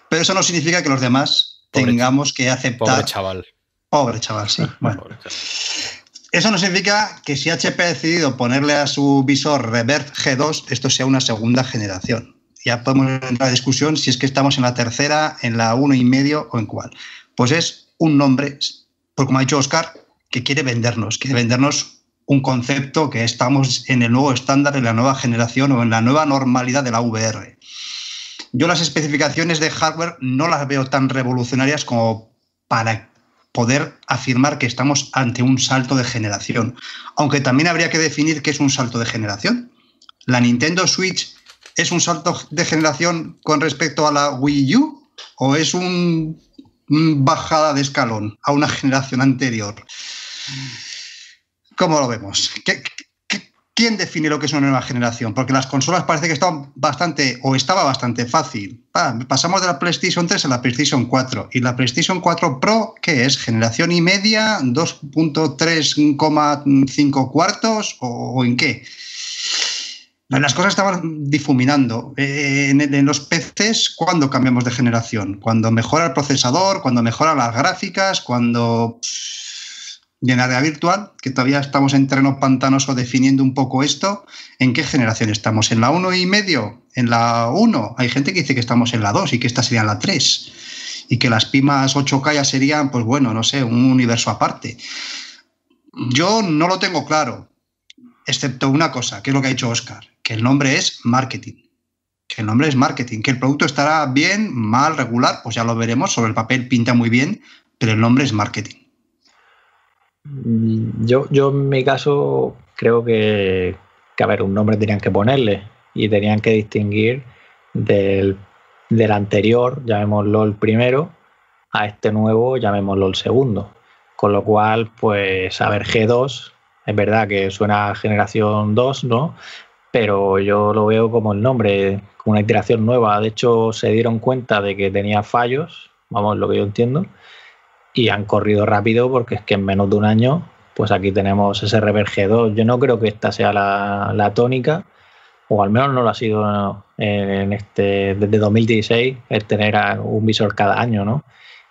Pero eso no significa que los demás tengamos que aceptar. Pobre chaval. Pobre chaval, sí. Eso no significa que si HP ha decidido ponerle a su visor Reverb G2, esto sea una segunda generación. Ya podemos entrar a discusión si es que estamos en la tercera, en la uno y medio o en cuál. Pues es un nombre, por como ha dicho Oscar, que quiere vendernos, quiere vendernos un concepto que estamos en el nuevo estándar, en la nueva generación o en la nueva normalidad de la VR. Yo las especificaciones de hardware no las veo tan revolucionarias como para poder afirmar que estamos ante un salto de generación. Aunque también habría que definir qué es un salto de generación. ¿La Nintendo Switch es un salto de generación con respecto a la Wii U? ¿O es un bajada de escalón a una generación anterior? ¿Cómo lo vemos? ¿Qué, ¿Quién define lo que es una nueva generación? Porque las consolas parece que estaban bastante, o estaba bastante fácil. pasamos de la PlayStation 3 a la PlayStation 4. ¿Y la PlayStation 4 Pro qué es? ¿Generación y media? ¿2.3,5 cuartos? ¿O, en qué? Las cosas estaban difuminando. Eh, en, los PCs, ¿cuándo cambiamos de generación? Cuando mejora el procesador, cuando mejora las gráficas, cuando... Y en área virtual, que todavía estamos en terreno pantanoso definiendo un poco esto, ¿en qué generación estamos? ¿En la uno y medio? ¿En la 1? Hay gente que dice que estamos en la 2 y que esta sería la 3. Y que las Pimas 8K serían, pues bueno, no sé, un universo aparte. Yo no lo tengo claro, excepto una cosa, que es lo que ha dicho Oscar, que el nombre es marketing que el nombre es marketing, que el producto estará bien, mal, regular, pues ya lo veremos, sobre el papel pinta muy bien, pero el nombre es marketing. Mm, yo, yo en mi caso creo que, a ver, un nombre tenían que ponerle y tenían que distinguir del, del anterior, llamémoslo el primero, a este nuevo, llamémoslo el segundo. Con lo cual, pues, a ver, G2, es verdad que suena generación 2, ¿no? Pero yo lo veo como el nombre, como una iteración nueva. De hecho, se dieron cuenta de que tenía fallos, vamos, lo que yo entiendo, y han corrido rápido porque es que en menos de un año, pues aquí tenemos ese G2. Yo no creo que esta sea la, tónica, o al menos no lo ha sido este, desde 2016, el tener un visor cada año, ¿no?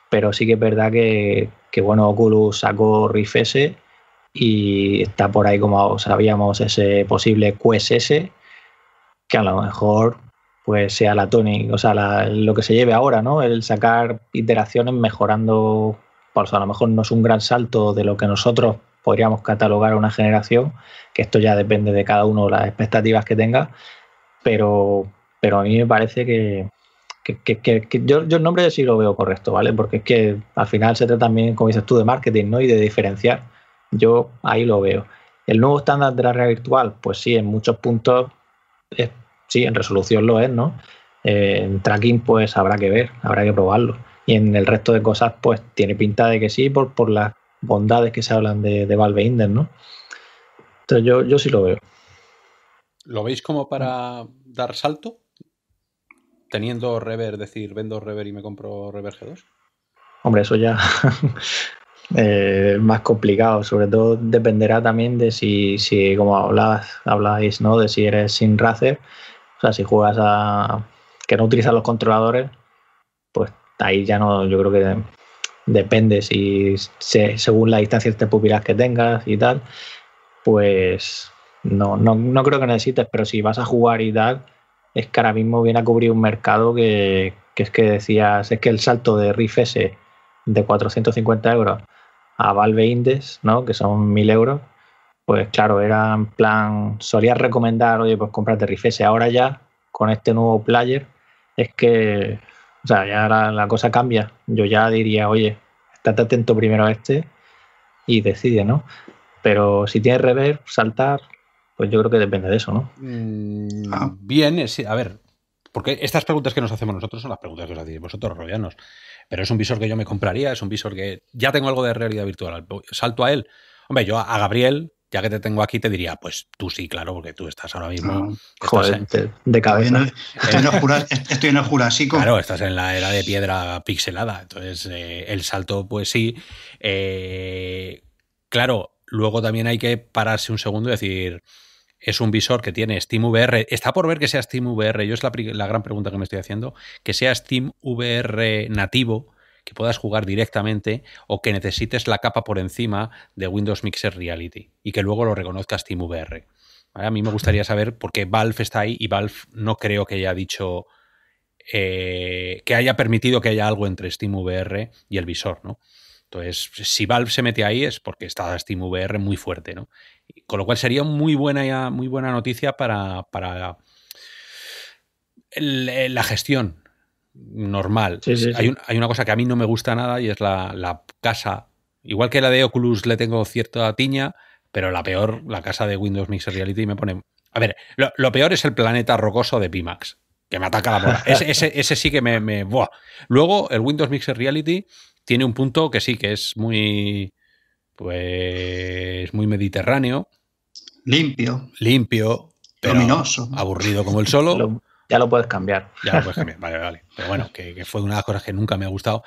Pero sí que es verdad que, bueno, Oculus sacó Rift S y está por ahí, como sabíamos, ese posible Quest S. que a lo mejor pues sea la tónica, o sea, lo que se lleve ahora, ¿no? El sacar iteraciones mejorando pues a lo mejor no es un gran salto de lo que nosotros podríamos catalogar a una generación, que esto ya depende de cada uno, las expectativas que tenga, pero, pero a mí me parece que, yo, el nombre sí lo veo correcto, ¿vale? Porque es que al final se trata también, como dices tú, de marketing, ¿no? Y de diferenciar. Yo ahí lo veo. El nuevo estándar de la realidad virtual, pues sí, en muchos puntos, sí, en resolución lo es, ¿no? Eh, en tracking, pues habrá que ver, habrá que probarlo y en el resto de cosas, pues tiene pinta de que sí, por, por las bondades que se hablan de, de Valve e Index, ¿no? Entonces yo, sí lo veo. ¿Lo veis como para dar salto? Teniendo Rever, decir, vendo Rever y me compro Rever G2. Hombre, eso ya es eh, más complicado. Sobre todo dependerá también de si, si como hablabas, habláis, ¿no? De si eres sin racer, o sea, si juegas a. que no utilizas los controladores, ahí ya no, yo creo que depende si según la distancia de pupilas que tengas y tal, pues no, no, creo que necesites, pero si vas a jugar y tal, es que ahora mismo viene a cubrir un mercado que, es que decías, es que el salto de Riff S de 450 euros a Valve Index, ¿no? que son 1000 euros, pues claro, era en plan, solías recomendar, oye, pues cómprate Riff S ahora ya, con este nuevo player, es que o sea, ya la, la cosa cambia. Yo ya diría, oye, estate atento primero a este y decide, ¿no? Pero si tienes rever, saltar, pues yo creo que depende de eso, ¿no? Mm, ah. Bien, a ver, porque estas preguntas que nos hacemos nosotros son las preguntas que os hacéis vosotros, robianos. Pero es un visor que yo me compraría, es un visor que ya tengo algo de realidad virtual. Salto a él. Hombre, yo a Gabriel ya que te tengo aquí, te diría, pues tú sí, claro, porque tú estás ahora mismo. Ah, de, cabeza. Estoy en, el, Jurásico. Claro, estás en la era de piedra pixelada. Entonces, eh, el salto, pues sí. Eh, claro, luego también hay que pararse un segundo y decir. Es un visor que tiene SteamVR. Está por ver que sea SteamVR. Yo es la, la gran pregunta que me estoy haciendo. Que sea SteamVR nativo que puedas jugar directamente o que necesites la capa por encima de Windows Mixer Reality y que luego lo reconozca SteamVR. A mí me gustaría saber por qué Valve está ahí y Valve no creo que haya dicho eh, que haya permitido que haya algo entre SteamVR y el visor, ¿no? Entonces, si Valve se mete ahí es porque está SteamVR muy fuerte, ¿no? Con lo cual sería muy buena, muy buena noticia para, eh, la gestión normal. Hay, una cosa que a mí no me gusta nada y es la, casa. Igual que la de Oculus le tengo cierta tiña, pero la peor, la casa de Windows Mixed Reality me pone... A ver, lo, peor es el planeta rocoso de Pimax, que me ataca la bola. Ese, sí que me... Luego, el Windows Mixed Reality tiene un punto que sí, que es muy... Pues muy mediterráneo. Limpio. Limpio. Pero luminoso. Aburrido como el solo. Ya lo puedes cambiar. Ya lo puedes cambiar, vale, vale. Pero bueno, que, fue una de las cosas que nunca me ha gustado.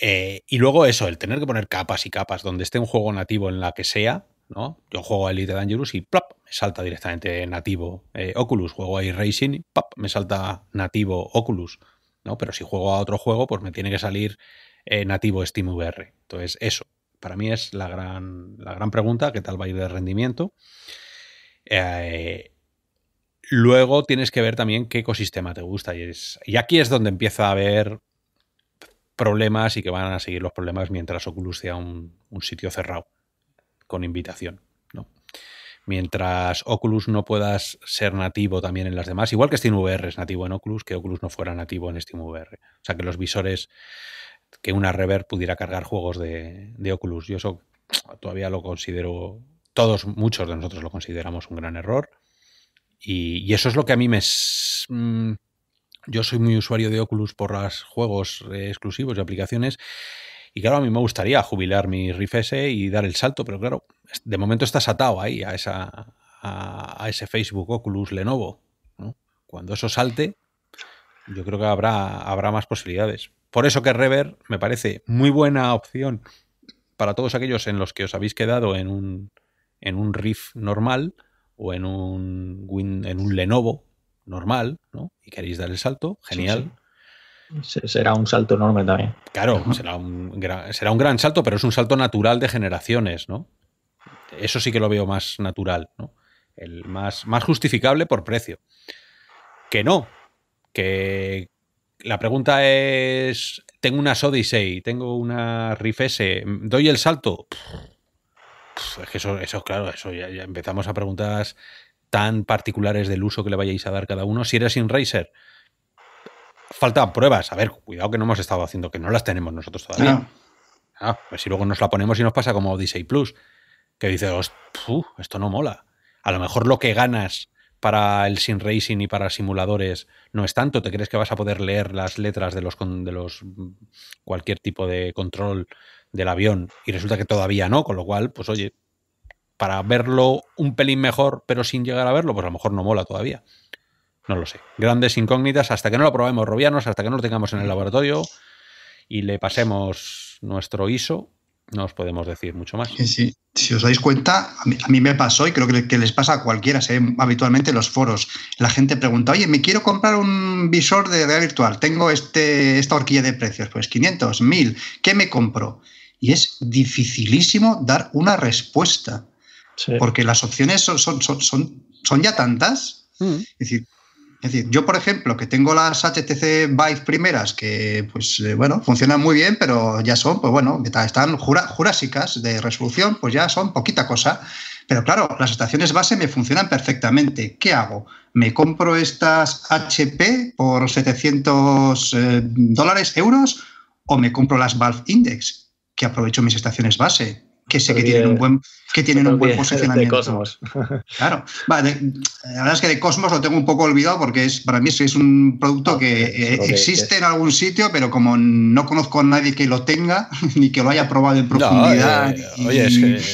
Eh, y luego eso, el tener que poner capas y capas donde esté un juego nativo en la que sea, ¿no? Yo juego a Elite Dangerous y ¡plop! me salta directamente nativo eh, Oculus. Juego a iRacing y ¡plop! me salta nativo Oculus, ¿no? Pero si juego a otro juego, pues me tiene que salir eh, nativo SteamVR. Entonces, eso, para mí es la gran, la gran pregunta, ¿qué tal va a ir de rendimiento? Eh, Luego tienes que ver también qué ecosistema te gusta. Y, es, y aquí es donde empieza a haber problemas y que van a seguir los problemas mientras Oculus sea un, sitio cerrado, con invitación. ¿no? Mientras Oculus no puedas ser nativo también en las demás, igual que SteamVR es nativo en Oculus, que Oculus no fuera nativo en SteamVR. O sea, que los visores, que una Rever pudiera cargar juegos de, de Oculus. Yo eso todavía lo considero, todos, muchos de nosotros lo consideramos un gran error y, eso es lo que a mí me... Mm, yo soy muy usuario de Oculus por los juegos eh, exclusivos y aplicaciones. Y claro, a mí me gustaría jubilar mi Rift S y dar el salto, pero claro, de momento estás atado ahí a, esa, a, ese Facebook Oculus Lenovo. Cuando eso salte, yo creo que habrá, habrá más posibilidades. Por eso que Rever me parece muy buena opción para todos aquellos en los que os habéis quedado en un, en un Rift normal o en un, en un Lenovo normal, ¿no? Y queréis dar el salto, genial. Será un salto enorme también. Claro, será un, gran, será un gran salto, pero es un salto natural de generaciones, ¿no? Eso sí que lo veo más natural, ¿no? El más, más justificable por precio. Que no, que la pregunta es, tengo una Odyssey, tengo una Riff S, ¿doy el salto? Pues es que eso, eso claro, eso ya, empezamos a preguntas tan particulares del uso que le vayáis a dar cada uno. Si eres sin racer, faltan pruebas. A ver, cuidado que no hemos estado haciendo, que no las tenemos nosotros todavía. Ah, pues si luego nos la ponemos y nos pasa como Odyssey Plus, que dice, esto no mola. A lo mejor lo que ganas para el sin racing y para simuladores no es tanto. ¿Te crees que vas a poder leer las letras de los, de los mm, cualquier tipo de control del avión y resulta que todavía no, con lo cual, pues oye, para verlo un pelín mejor, pero sin llegar a verlo, pues a lo mejor no mola todavía. No lo sé. Grandes incógnitas hasta que no lo probemos robianos, hasta que no lo tengamos en el laboratorio y le pasemos nuestro ISO, no os podemos decir mucho más. Si os dais cuenta, a mí, me pasó y creo que, les pasa a cualquiera, se habitualmente en los foros. La gente pregunta, oye, me quiero comprar un visor de realidad virtual, tengo este, esta horquilla de precios, pues 500, 1000, ¿qué me compro? y es dificilísimo dar una respuesta. Porque las opciones son, son, son, son, ya tantas. Mm. Es, decir, yo, por ejemplo, que tengo las HTC Vive primeras, que pues eh, bueno, funcionan muy bien, pero ya son, pues bueno, están jurásicas de resolución, pues ya son poquita cosa. Pero claro, las estaciones base me funcionan perfectamente. ¿Qué hago? ¿Me compro estas HP por 700 eh, dólares, euros? ¿O me compro las Valve Index? que aprovecho mis estaciones base, que sé que tienen un buen, que tienen un buen posicionamiento. De Cosmos. Claro. la verdad es que de Cosmos lo tengo un poco olvidado porque es, para mí es un producto que eh, existe en algún sitio, pero como no conozco a nadie que lo tenga, ni que lo haya probado en profundidad. Eh,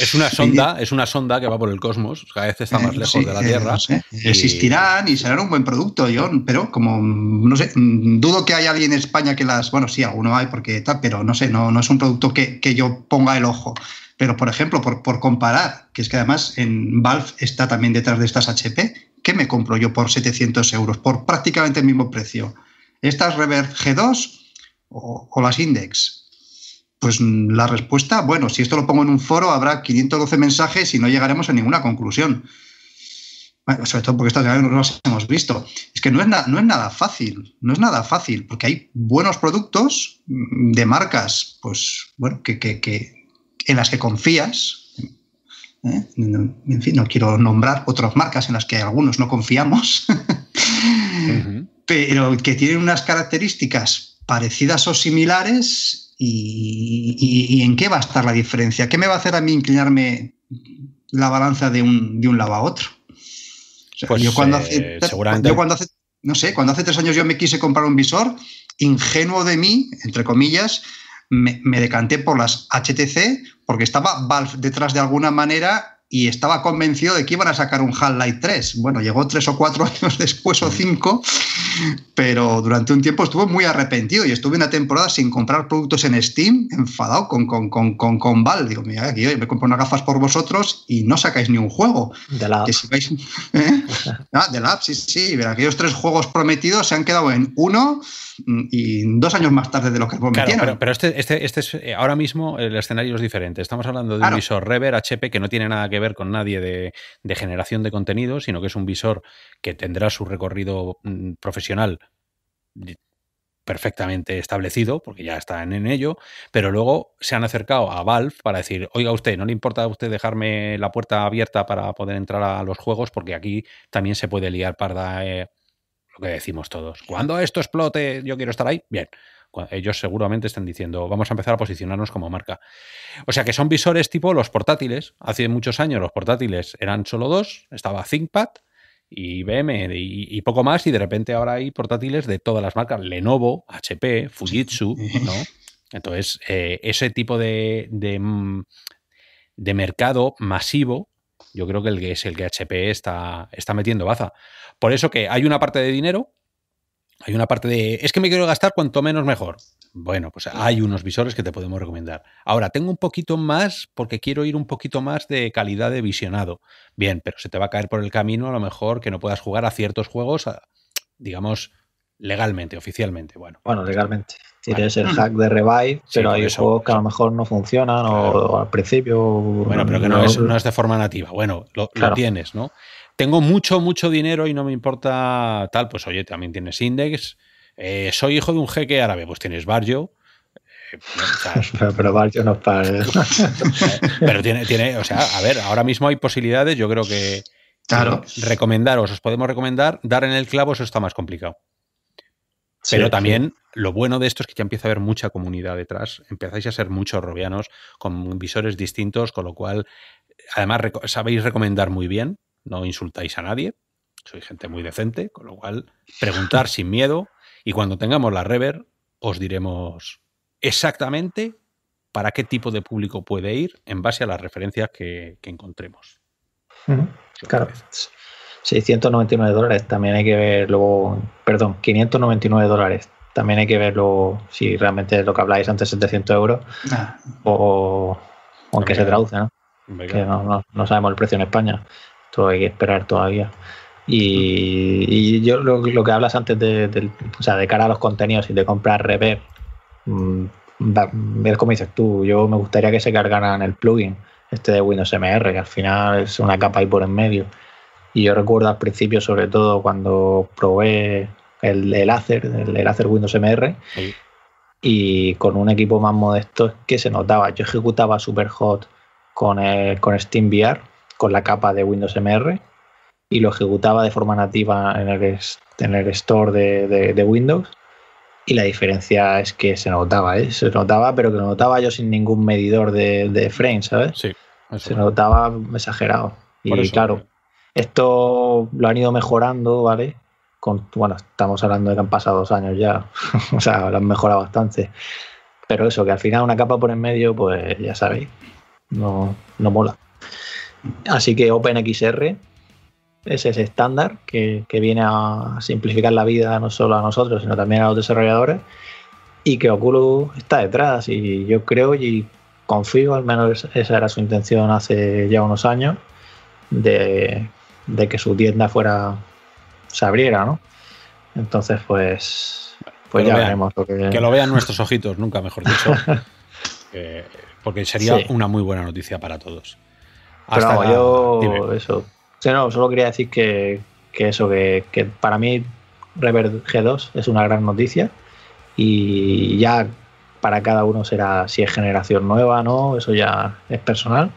Es una sonda, es una sonda que va por el cosmos, cada vez está eh, más lejos de la Tierra. Eh, Existirán y serán un buen producto, pero como, no sé, dudo que haya alguien en España que las, bueno, sí, alguno hay porque tal, pero no sé, no, no es un producto que, yo ponga el ojo. Pero, por ejemplo, por, comparar, que es que además en Valve está también detrás de estas HP, ¿qué me compro yo por 700 euros? Por prácticamente el mismo precio. Estas Reverb G2 o, o las Index pues mm, la respuesta, bueno, si esto lo pongo en un foro, habrá 512 mensajes y no llegaremos a ninguna conclusión. Bueno, sobre todo porque estas no las hemos visto. Es que no es, no es nada fácil, no es nada fácil, porque hay buenos productos mm, de marcas, pues, bueno, que, en las que confías. ¿eh? En fin, no quiero nombrar otras marcas en las que algunos no confiamos, pero que tienen unas características parecidas o similares y, en qué va a estar la diferencia? ¿Qué me va a hacer a mí inclinarme la balanza de un, lado a otro? Pues, eh, yo cuando hace, seguramente... no sé, cuando hace tres años yo me quise comprar un visor, ingenuo de mí, entre comillas, me, decanté por las HTC porque estaba detrás de alguna manera y estaba convencido de que iban a sacar un Half-Life 3. Bueno, llegó tres o cuatro años después o cinco, pero durante un tiempo estuve muy arrepentido y estuve una temporada sin comprar productos en Steam, enfadado con, con, con, con, con Val. Digo, mira, aquí yo me compro unas gafas por vosotros y no sacáis ni un juego. De la que ¿eh? ah, de la app, sí, sí. Pero aquellos tres juegos prometidos se han quedado en uno Mm, y dos años más tarde de los que prometieron. pero, este, este, este, es eh, ahora mismo el escenario es diferente. Estamos hablando de un visor Rever HP que no tiene nada que ver con nadie de, generación de contenido, sino que es un visor que tendrá su recorrido mm, profesional perfectamente establecido, porque ya están en ello, pero luego se han acercado a Valve para decir, oiga usted, ¿no le importa a usted dejarme la puerta abierta para poder entrar a los juegos? Porque aquí también se puede liar parda eh, que decimos todos. Cuando esto explote, yo quiero estar ahí. Bien. Ellos seguramente están diciendo, vamos a empezar a posicionarnos como marca. O sea que son visores tipo los portátiles. Hace muchos años los portátiles eran solo dos. Estaba ThinkPad y BM y, poco más. Y de repente ahora hay portátiles de todas las marcas. Lenovo, HP, Fujitsu, ¿no? Entonces, eh, ese tipo de, de mm, mercado masivo yo creo que el que es el que HP está, está metiendo baza. Por eso que hay una parte de dinero, hay una parte de. Es que me quiero gastar cuanto menos mejor. Bueno, pues hay unos visores que te podemos recomendar. Ahora, tengo un poquito más porque quiero ir un poquito más de calidad de visionado. Bien, pero se te va a caer por el camino a lo mejor que no puedas jugar a ciertos juegos, digamos, legalmente, oficialmente. Bueno, bueno legalmente tienes el mm. hack de Revive, pero hay eso, que a lo mejor no funcionan o, al principio. Bueno, pero que no, es, de forma nativa. Bueno, lo, tienes, ¿no? Tengo mucho, mucho dinero y no me importa tal. Pues oye, también tienes Index. Eh, soy hijo de un jeque árabe. Pues tienes Barrio. Eh, pero, Barrio no es para. pero tiene, tiene, o sea, a ver, ahora mismo hay posibilidades. Yo creo que. Claro. Recomendaros, os podemos recomendar. Dar en el clavo, eso está más complicado. Pero también lo bueno de esto es que ya empieza a haber mucha comunidad detrás, empezáis a ser muchos robianos con visores distintos, con lo cual, además, sabéis recomendar muy bien, no insultáis a nadie, soy gente muy decente, con lo cual, preguntar sin miedo y cuando tengamos la rever, os diremos exactamente para qué tipo de público puede ir en base a las referencias que, encontremos. Claro. 699 dólares, también hay que verlo, perdón, 599 dólares, también hay que verlo si realmente lo que habláis antes, 700 euros, ah. o, o en qué se traduce, ¿no? no, sabemos el precio en España, esto hay que esperar todavía. Y, yo lo, que hablas antes de, cara a los contenidos y de comprar rever, mmm, ver como dices tú, yo me gustaría que se cargaran el plugin este de Windows MR, que al final es una capa ahí por en medio y yo recuerdo al principio, sobre todo cuando probé el, el Acer, Windows MR, y con un equipo más modesto que se notaba. Yo ejecutaba Superhot con, el, con SteamVR, con la capa de Windows MR, y lo ejecutaba de forma nativa en el, store de, Windows y la diferencia es que se notaba, ¿eh? se notaba, pero que lo notaba yo sin ningún medidor de, frame, ¿sabes? Sí. Se notaba exagerado. y claro, esto lo han ido mejorando, ¿vale? bueno, estamos hablando de que han pasado dos años ya, o sea, lo han mejorado bastante. Pero eso, que al final una capa por en medio, pues ya sabéis, no, no mola. Así que OpenXR es ese estándar que, que viene a simplificar la vida no solo a nosotros, sino también a los desarrolladores y que Oculus está detrás y yo creo y confío, al menos esa era su intención hace ya unos años, de de que su tienda fuera se abriera, ¿no? Entonces, pues, pues ya veremos. Lo que... lo vean nuestros ojitos, nunca mejor dicho. porque sería una muy buena noticia para todos. yo, eso. no, solo quería decir que, eso, que, para mí Rever G2 es una gran noticia y ya para cada uno será si es generación nueva, ¿no? Eso ya es personal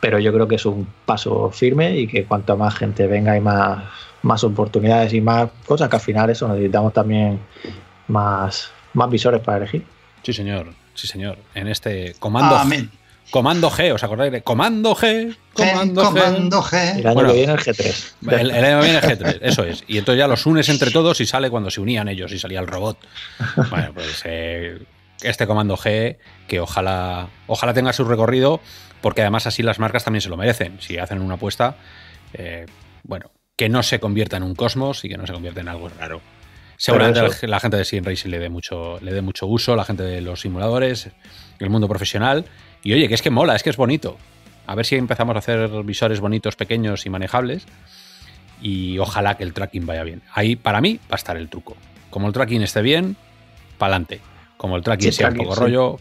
pero yo creo que es un paso firme y que cuanto más gente venga y más, más oportunidades y más cosas, que al final eso necesitamos también más, más visores para elegir. Sí, señor, sí, señor. En este comando. Comando G, ¿os acordáis? De comando G, Comando, G, El año que viene el G3. El, año que viene el G3, eso es. Y entonces ya los unes entre todos y sale cuando se unían ellos y salía el robot. Bueno, pues eh, este comando G que ojalá, ojalá tenga su recorrido, porque además así las marcas también se lo merecen. Si hacen una apuesta, eh, bueno, que no se convierta en un cosmos y que no se convierta en algo raro. Seguramente la, gente de Sim Racing le dé, mucho, le dé mucho uso, la gente de los simuladores, el mundo profesional. Y oye, que es que mola, es que es bonito. A ver si empezamos a hacer visores bonitos, pequeños y manejables. Y ojalá que el tracking vaya bien. Ahí, para mí, va a estar el truco. Como el tracking esté bien, pa'lante. adelante. Como el tracking sea un poco rollo.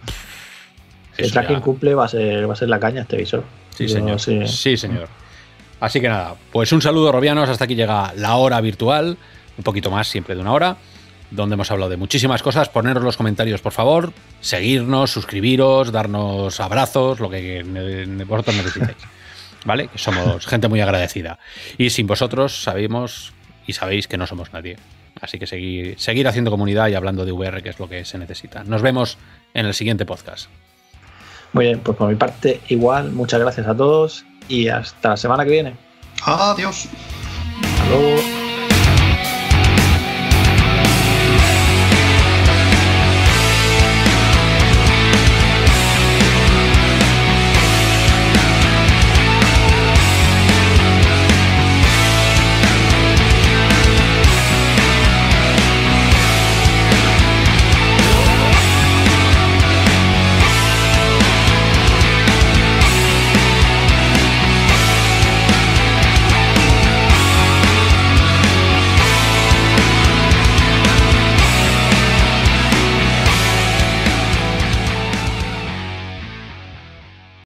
el tracking cumple, va a, ser, va a ser la caña este visor. Sí, señor. Sí. señor. Así que nada, pues un saludo, Robianos. Hasta aquí llega la hora virtual, un poquito más, siempre de una hora, donde hemos hablado de muchísimas cosas. Poneros los comentarios, por favor, seguirnos, suscribiros, darnos abrazos, lo que vosotros necesitéis. ¿Vale? somos gente muy agradecida. Y sin vosotros sabemos y sabéis que no somos nadie. Así que seguir, seguir haciendo comunidad y hablando de VR, que es lo que se necesita. Nos vemos en el siguiente podcast. Muy bien, pues por mi parte igual, muchas gracias a todos y hasta la semana que viene. Adiós. Hasta